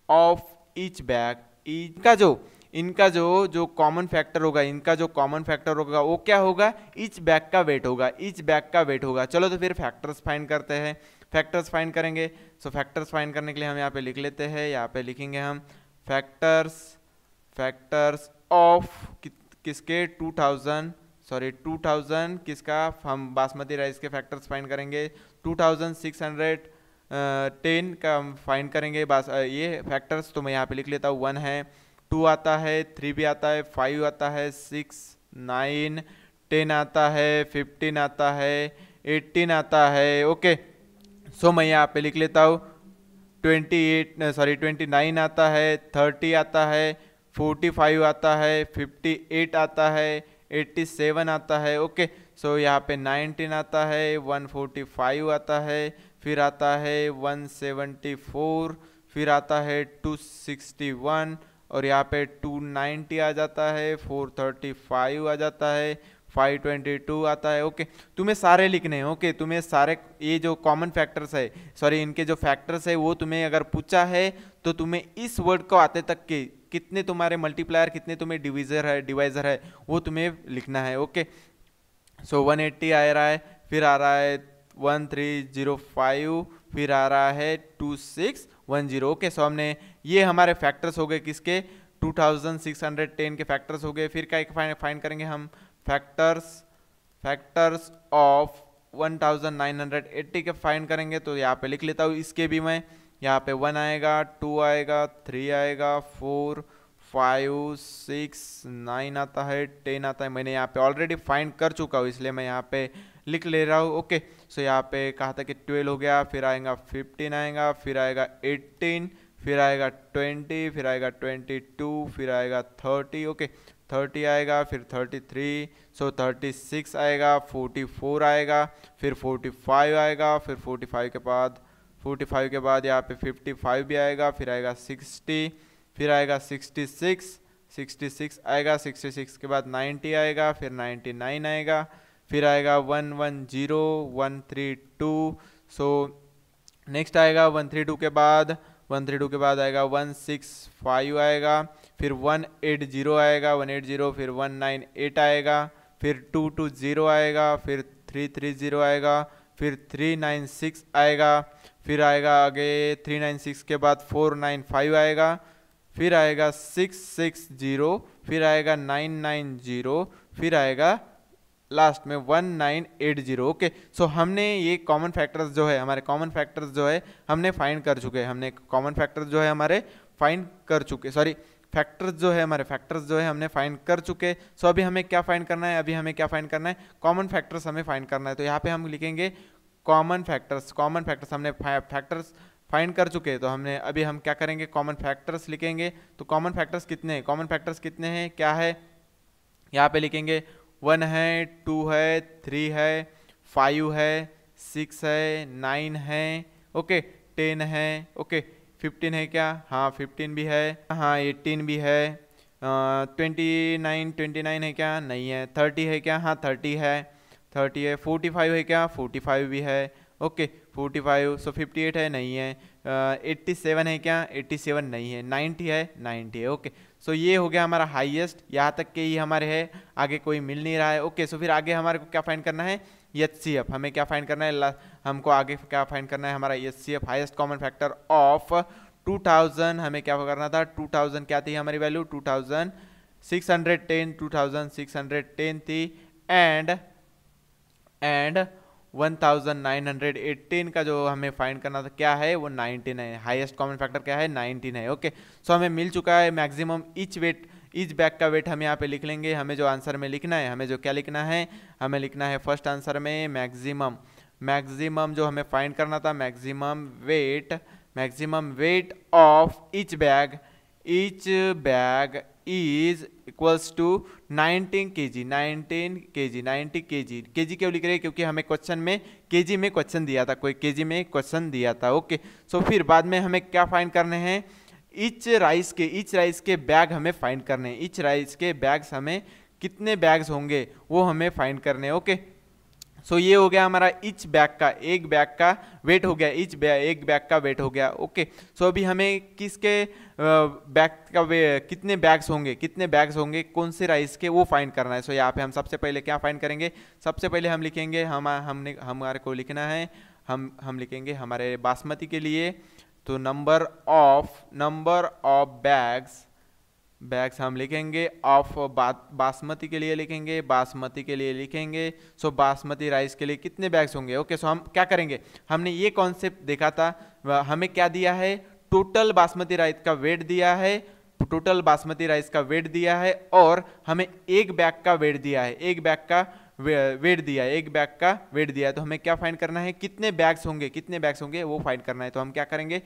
of each bag इनका जो इनका जो जो कॉमन फैक्टर होगा इनका जो कॉमन फैक्टर होगा वो क्या होगा इच बैग का वेट होगा इच बैग का वेट होगा चलो तो फिर फैक्टर्स फाइंड करते हैं फैक्टर्स फाइंड करेंगे सो फैक्टर्स फाइंड करने के लिए हम यहाँ पे लिख लेते हैं यहाँ पे लिखेंगे हम फैक्टर्स फैक्टर्स ऑफ किसके किसके 2000 सॉरी 2000 किसका हम बासमती राइस के फैक्टर्स फाइंड करेंगे 2600 टेन का हम फाइंड करेंगे बस ये फैक्टर्स तो मैं यहाँ पे लिख लेता हूँ वन है टू आता है थ्री भी आता है फाइव आता है सिक्स नाइन टेन आता है फिफ्टीन आता है एट्टीन आता है ओके सो मैं यहाँ पे लिख लेता हूँ twenty eight sorry twenty nine आता है थर्टी आता है फोर्टी फाइव आता है फिफ्टी एट आता है एट्टी सेवन आता है ओके सो यहाँ पे नाइनटीन आता है वन फोर्टी फाइव आता है फिर आता है 174 फिर आता है 261 और यहाँ पे 290 आ जाता है 435 आ जाता है 522 आता है ओके तुम्हें सारे लिखने हैं ओके तुम्हें सारे ये जो कॉमन फैक्टर्स है सॉरी इनके जो फैक्टर्स है वो तुम्हें अगर पूछा है तो तुम्हें इस वर्ड को आते तक के कितने तुम्हारे मल्टीप्लायर कितने तुम्हें डिविजर है डिवाइजर है वो तुम्हें लिखना है ओके सो so, 180 आ रहा है फिर आ रहा है वन थ्री जीरो फाइव फिर आ रहा है two six one zero okay so हमने ये हमारे फैक्टर्स हो गए किसके two thousand six hundred ten के फैक्टर्स हो गए फिर क्या फाइन फाइन करेंगे हम factors factors of one thousand nine hundred eighty के फाइन करेंगे तो यहाँ पे लिख लेता हूँ इसके भी मैं यहाँ पे वन आएगा टू आएगा थ्री आएगा फोर फाइव सिक्स नाइन आता है टेन आता है मैंने यहाँ पे ऑलरेडी फाइंड कर चुका हूँ इसलिए मैं यहाँ पे लिख ले रहा हूँ ओके सो यहाँ पे कहा था कि ट्वेल्व हो गया फिर आएगा फिफ्टीन आएगा फिर आएगा एट्टीन फिर आएगा ट्वेंटी फिर आएगा ट्वेंटी टू फिर आएगा थर्टी ओके थर्टी आएगा फिर thirty three so thirty six आएगा फोर्टी फोर आएगा फिर फोर्टी फाइव आएगा फिर फोर्टी फाइव के बाद फोर्टी फाइव के बाद यहाँ पे फिफ्टी फाइव भी आएगा फिर आएगा सिक्सटी फिर आएगा सिक्सटी सिक्स सिक्सटी सिक्स आएगा सिक्सटी सिक्स के बाद नाइन्टी आएगा फिर नाइन्टी नाइन आएगा फिर आएगा one one zero one three two so next आएगा वन थ्री टू के बाद वन थ्री टू के बाद आएगा वन सिक्स फाइव आएगा फिर वन एट जीरो आएगा वन एट जीरो फिर वन नाइन एट आएगा फिर टू टू जीरो आएगा फिर थ्री थ्री जीरो आएगा फिर थ्री नाइन सिक्स आएगा फिर आएगा आगे थ्री नाइन सिक्स के बाद फोर नाइन फाइव आएगा फिर आएगा सिक्स सिक्स जीरो फिर आएगा नाइन नाइन जीरो फिर आएगा लास्ट में one nine eight zero okay so हमने ये कॉमन फैक्टर्स जो है हमारे कॉमन फैक्टर्स जो है हमने फाइंड कर चुके हैं हमने कॉमन फैक्टर्स जो है हमारे फाइंड कर चुके सॉरी फैक्टर्स जो है हमारे फैक्टर्स जो है हमने फाइंड कर चुके सो अभी हमें क्या फाइंड करना है अभी हमें क्या फाइंड करना है कॉमन फैक्टर्स हमें फाइंड करना है तो यहाँ पे हम लिखेंगे कॉमन फैक्टर्स कॉमन फैक्टर्स हमने फैक्टर्स फाइंड कर चुके तो हमने अभी हम क्या करेंगे कॉमन फैक्टर्स लिखेंगे तो कॉमन फैक्टर्स कितने हैं कॉमन फैक्टर्स कितने हैं क्या है यहाँ पे लिखेंगे वन है टू है थ्री है फाइव है सिक्स है नाइन है ओके टेन है ओके फिफ्टीन है क्या हाँ फिफ्टीन भी है हाँ एटीन भी है ट्वेंटी नाइन ट्वेंटी नाइन है क्या नहीं है थर्टी है क्या हाँ थर्टी है थर्टी है फोर्टी फाइव है क्या फोर्टी फाइव भी है okay forty five so fifty eight है नहीं है एट्टी uh, सेवन है क्या एट्टी सेवन नहीं है नाइन्टी है नाइन्टी है ओके okay. सो ये हो गया हमारा हाईएस्ट यहाँ तक के ही हमारे है आगे कोई मिल नहीं रहा है ओके सो फिर आगे हमारे को क्या फाइंड करना है एच सी एफ हमें क्या फाइंड करना है हमको आगे क्या फाइंड करना है हमारा H C F highest common factor of 2000 हमें क्या करना था 2000 क्या थी हमारी वैल्यू 2610 2610 थी एंड एंड 1918 का जो हमें फाइंड करना था क्या है वो 19 है हाईएस्ट कॉमन फैक्टर क्या है 19 है ओके सो so, हमें मिल चुका है maximum each weight each bag का वेट हम यहाँ पे लिख लेंगे हमें जो आंसर में लिखना है हमें जो क्या लिखना है हमें लिखना है फर्स्ट आंसर में मैक्सिमम मैक्सिमम जो हमें फाइंड करना था maximum weight maximum weight of each bag each bag is equals to 19 K ji nineteen के जी नाइनटी के जी के जी क्यों लिख रहे हैं क्योंकि हमें क्वेश्चन में के जी में क्वेश्चन दिया था कोई के जी में क्वेश्चन दिया था ओके सो so, फिर बाद में हमें क्या फ़ाइन करने हैं इच राइस के इच राइस के बैग हमें फाइंड करने हैं इच राइस के बैग्स हमें कितने बैग्स होंगे वो हमें फाइंड करने ओके okay? सो ये हो गया हमारा इच बैग का एक बैग का वेट हो गया इच बैग एक बैग का वेट हो गया ओके सो अभी हमें किसके बैग का वे कितने बैग्स होंगे कितने बैग्स होंगे कौन से राइस के वो फाइंड करना है सो यहाँ पे हम सबसे पहले क्या फाइंड करेंगे सबसे पहले हम लिखेंगे हम हमने हमारे को लिखना है हम हम लिखेंगे हमारे बासमती के लिए तो number of number of bags bags हम लिखेंगे ऑफ बासमती के लिए लिखेंगे बासमती के लिए लिखेंगे सो बासमती राइस के लिए कितने बैग्स होंगे ओके सो हम क्या करेंगे हमने ये कॉन्सेप्ट देखा था हमें क्या दिया है टोटल बासमती राइस का वेट दिया है टोटल बासमती राइस का वेट दिया है और हमें एक बैग का वेट दिया है एक बैग का वेट दिया है एक बैग का वेट दिया है तो हमें क्या फाइंड करना है कितने बैग्स होंगे कितने बैग्स होंगे वो फाइंड करना है तो हम क्या करेंगे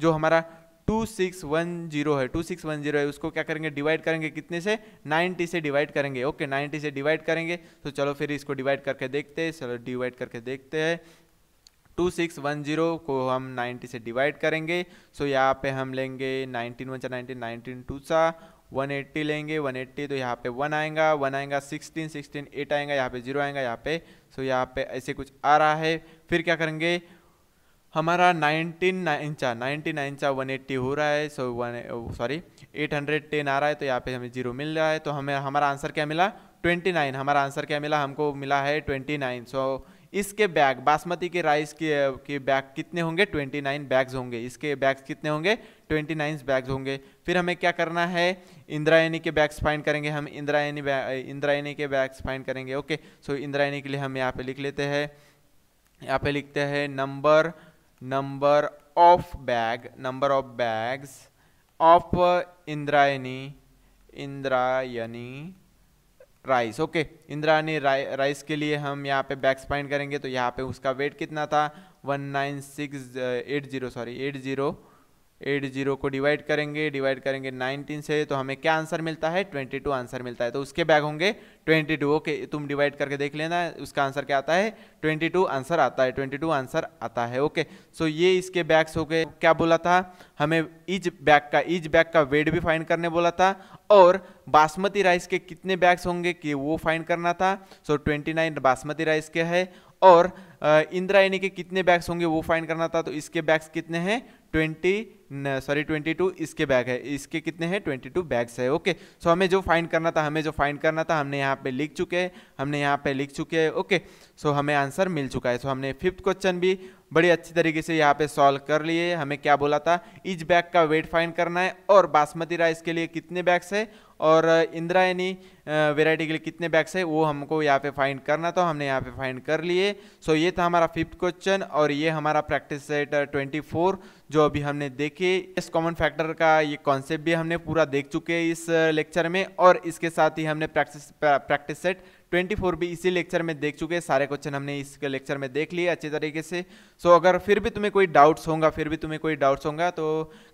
जो हमारा टू सिक्स वन जीरो है टू सिक्स वन जीरो है उसको क्या करेंगे डिवाइड करेंगे कितने से नाइन्टी से डिवाइड करेंगे ओके नाइन्टी से डिवाइड करेंगे तो चलो फिर इसको डिवाइड करके देखते हैं चलो डिवाइड करके देखते हैं टू सिक्स वन जीरो को हम नाइन्टी से डिवाइड करेंगे सो so, यहाँ पे हम लेंगे नाइनटीन वन चा नाइनटीन नाइनटीन टू सा वन एट्टी लेंगे वन एट्टी तो यहाँ पे वन आएगा वन आएगा सिक्सटीन सिक्सटीन एट आएगा यहाँ पे जीरो आएगा यहाँ पे सो so, यहाँ पे ऐसे कुछ आ रहा है फिर क्या करेंगे हमारा नाइनटीन इंचा नाइनटी चा वन एट्टी हो रहा है so one sorry eight hundred ten आ रहा है तो यहाँ पे हमें जीरो मिल रहा है तो हमें हमारा आंसर क्या मिला ट्वेंटी नाइन हमारा आंसर क्या मिला हमको मिला है ट्वेंटी नाइन सो इसके बैग बासमती के राइस के, के बैग कितने होंगे 29 बैग्स होंगे इसके बैग्स कितने होंगे 29 बैग्स होंगे फिर हमें क्या करना है इंद्रायणी के बैग्स फाइंड करेंगे हम इंद्रायणी इंद्रायणी के बैग्स फाइंड करेंगे ओके सो इंद्रायणी के लिए हम यहाँ पे लिख लेते हैं यहाँ पे लिखते हैं number number of bag number of bags of Indrayani Indrayani rice okay Indrayani rice के लिए हम यहाँ पे बैग्स फाइंड करेंगे तो यहाँ पे उसका वेट कितना था one nine six eight zero sorry eight zero eight zero को डिवाइड करेंगे डिवाइड करेंगे नाइनटीन से तो हमें क्या आंसर मिलता है ट्वेंटी टू आंसर मिलता है तो उसके बैग होंगे ट्वेंटी टू ओके तुम डिवाइड करके देख लेना उसका आंसर क्या आता है ट्वेंटी टू आंसर आता है ट्वेंटी टू आंसर आता है ओके सो ये इसके बैग्स हो गए क्या बोला था हमें इज बैग का इज बैग का वेट भी फाइंड करने बोला था और बासमती राइस के कितने बैग्स होंगे कि वो फाइंड करना था so twenty nine basmati rice के है और इंद्रायणी के कितने बैग्स होंगे वो फाइंड करना था तो इसके बैग्स कितने हैं ट्वेंटी सॉरी ट्वेंटी टू इसके बैग है इसके कितने हैं ट्वेंटी टू बैग्स है ओके सो so, हमें जो फाइंड करना था हमें जो फाइंड करना था हमने यहाँ पे लिख चुके हैं हमने यहाँ पे लिख चुके हैं ओके सो हमें आंसर मिल चुका है सो so, हमने फिफ्थ क्वेश्चन भी बड़ी अच्छी तरीके से यहाँ पे सॉल्व कर लिए हमें क्या बोला था इस बैग का वेट फाइंड करना है और बासमती राइस के लिए कितने बैग्स है और uh, इंद्रायणी वेराइटी uh, के लिए कितने बैग्स है वो हमको यहाँ पे फाइंड करना था हमने यहाँ पे फाइंड कर लिए सो so, ये था हमारा फिफ्थ क्वेश्चन और ये हमारा प्रैक्टिस सेट ट्वेंटी फोर जो अभी हमने देखे इस कॉमन फैक्टर का ये कॉन्सेप्ट भी हमने पूरा देख चुके हैं इस लेक्चर में और इसके साथ ही हमने प्रैक्टिस प्रैक्टिस सेट 24 भी इसी लेक्चर में देख चुके हैं सारे क्वेश्चन हमने इस लेक्चर में देख लिए अच्छे तरीके से सो अगर फिर भी तुम्हें कोई डाउट्स होगा फिर भी तुम्हें कोई डाउट्स होगा तो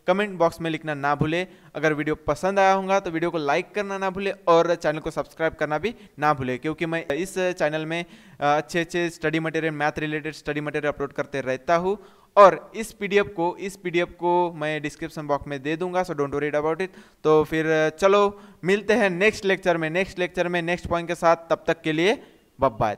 कमेंट बॉक्स में लिखना ना भूले अगर वीडियो पसंद आया होगा तो वीडियो को लाइक करना ना भूले और चैनल को सब्सक्राइब करना भी ना भूले क्योंकि मैं इस चैनल में अच्छे अच्छे study material math related study material upload करते रहता हूँ और इस पीडीएफ को इस पीडीएफ को मैं डिस्क्रिप्शन बॉक्स में दे दूंगा so don't worry about it तो फिर चलो मिलते हैं नेक्स्ट लेक्चर में नेक्स्ट लेक्चर में नेक्स्ट पॉइंट के साथ तब तक के लिए बाय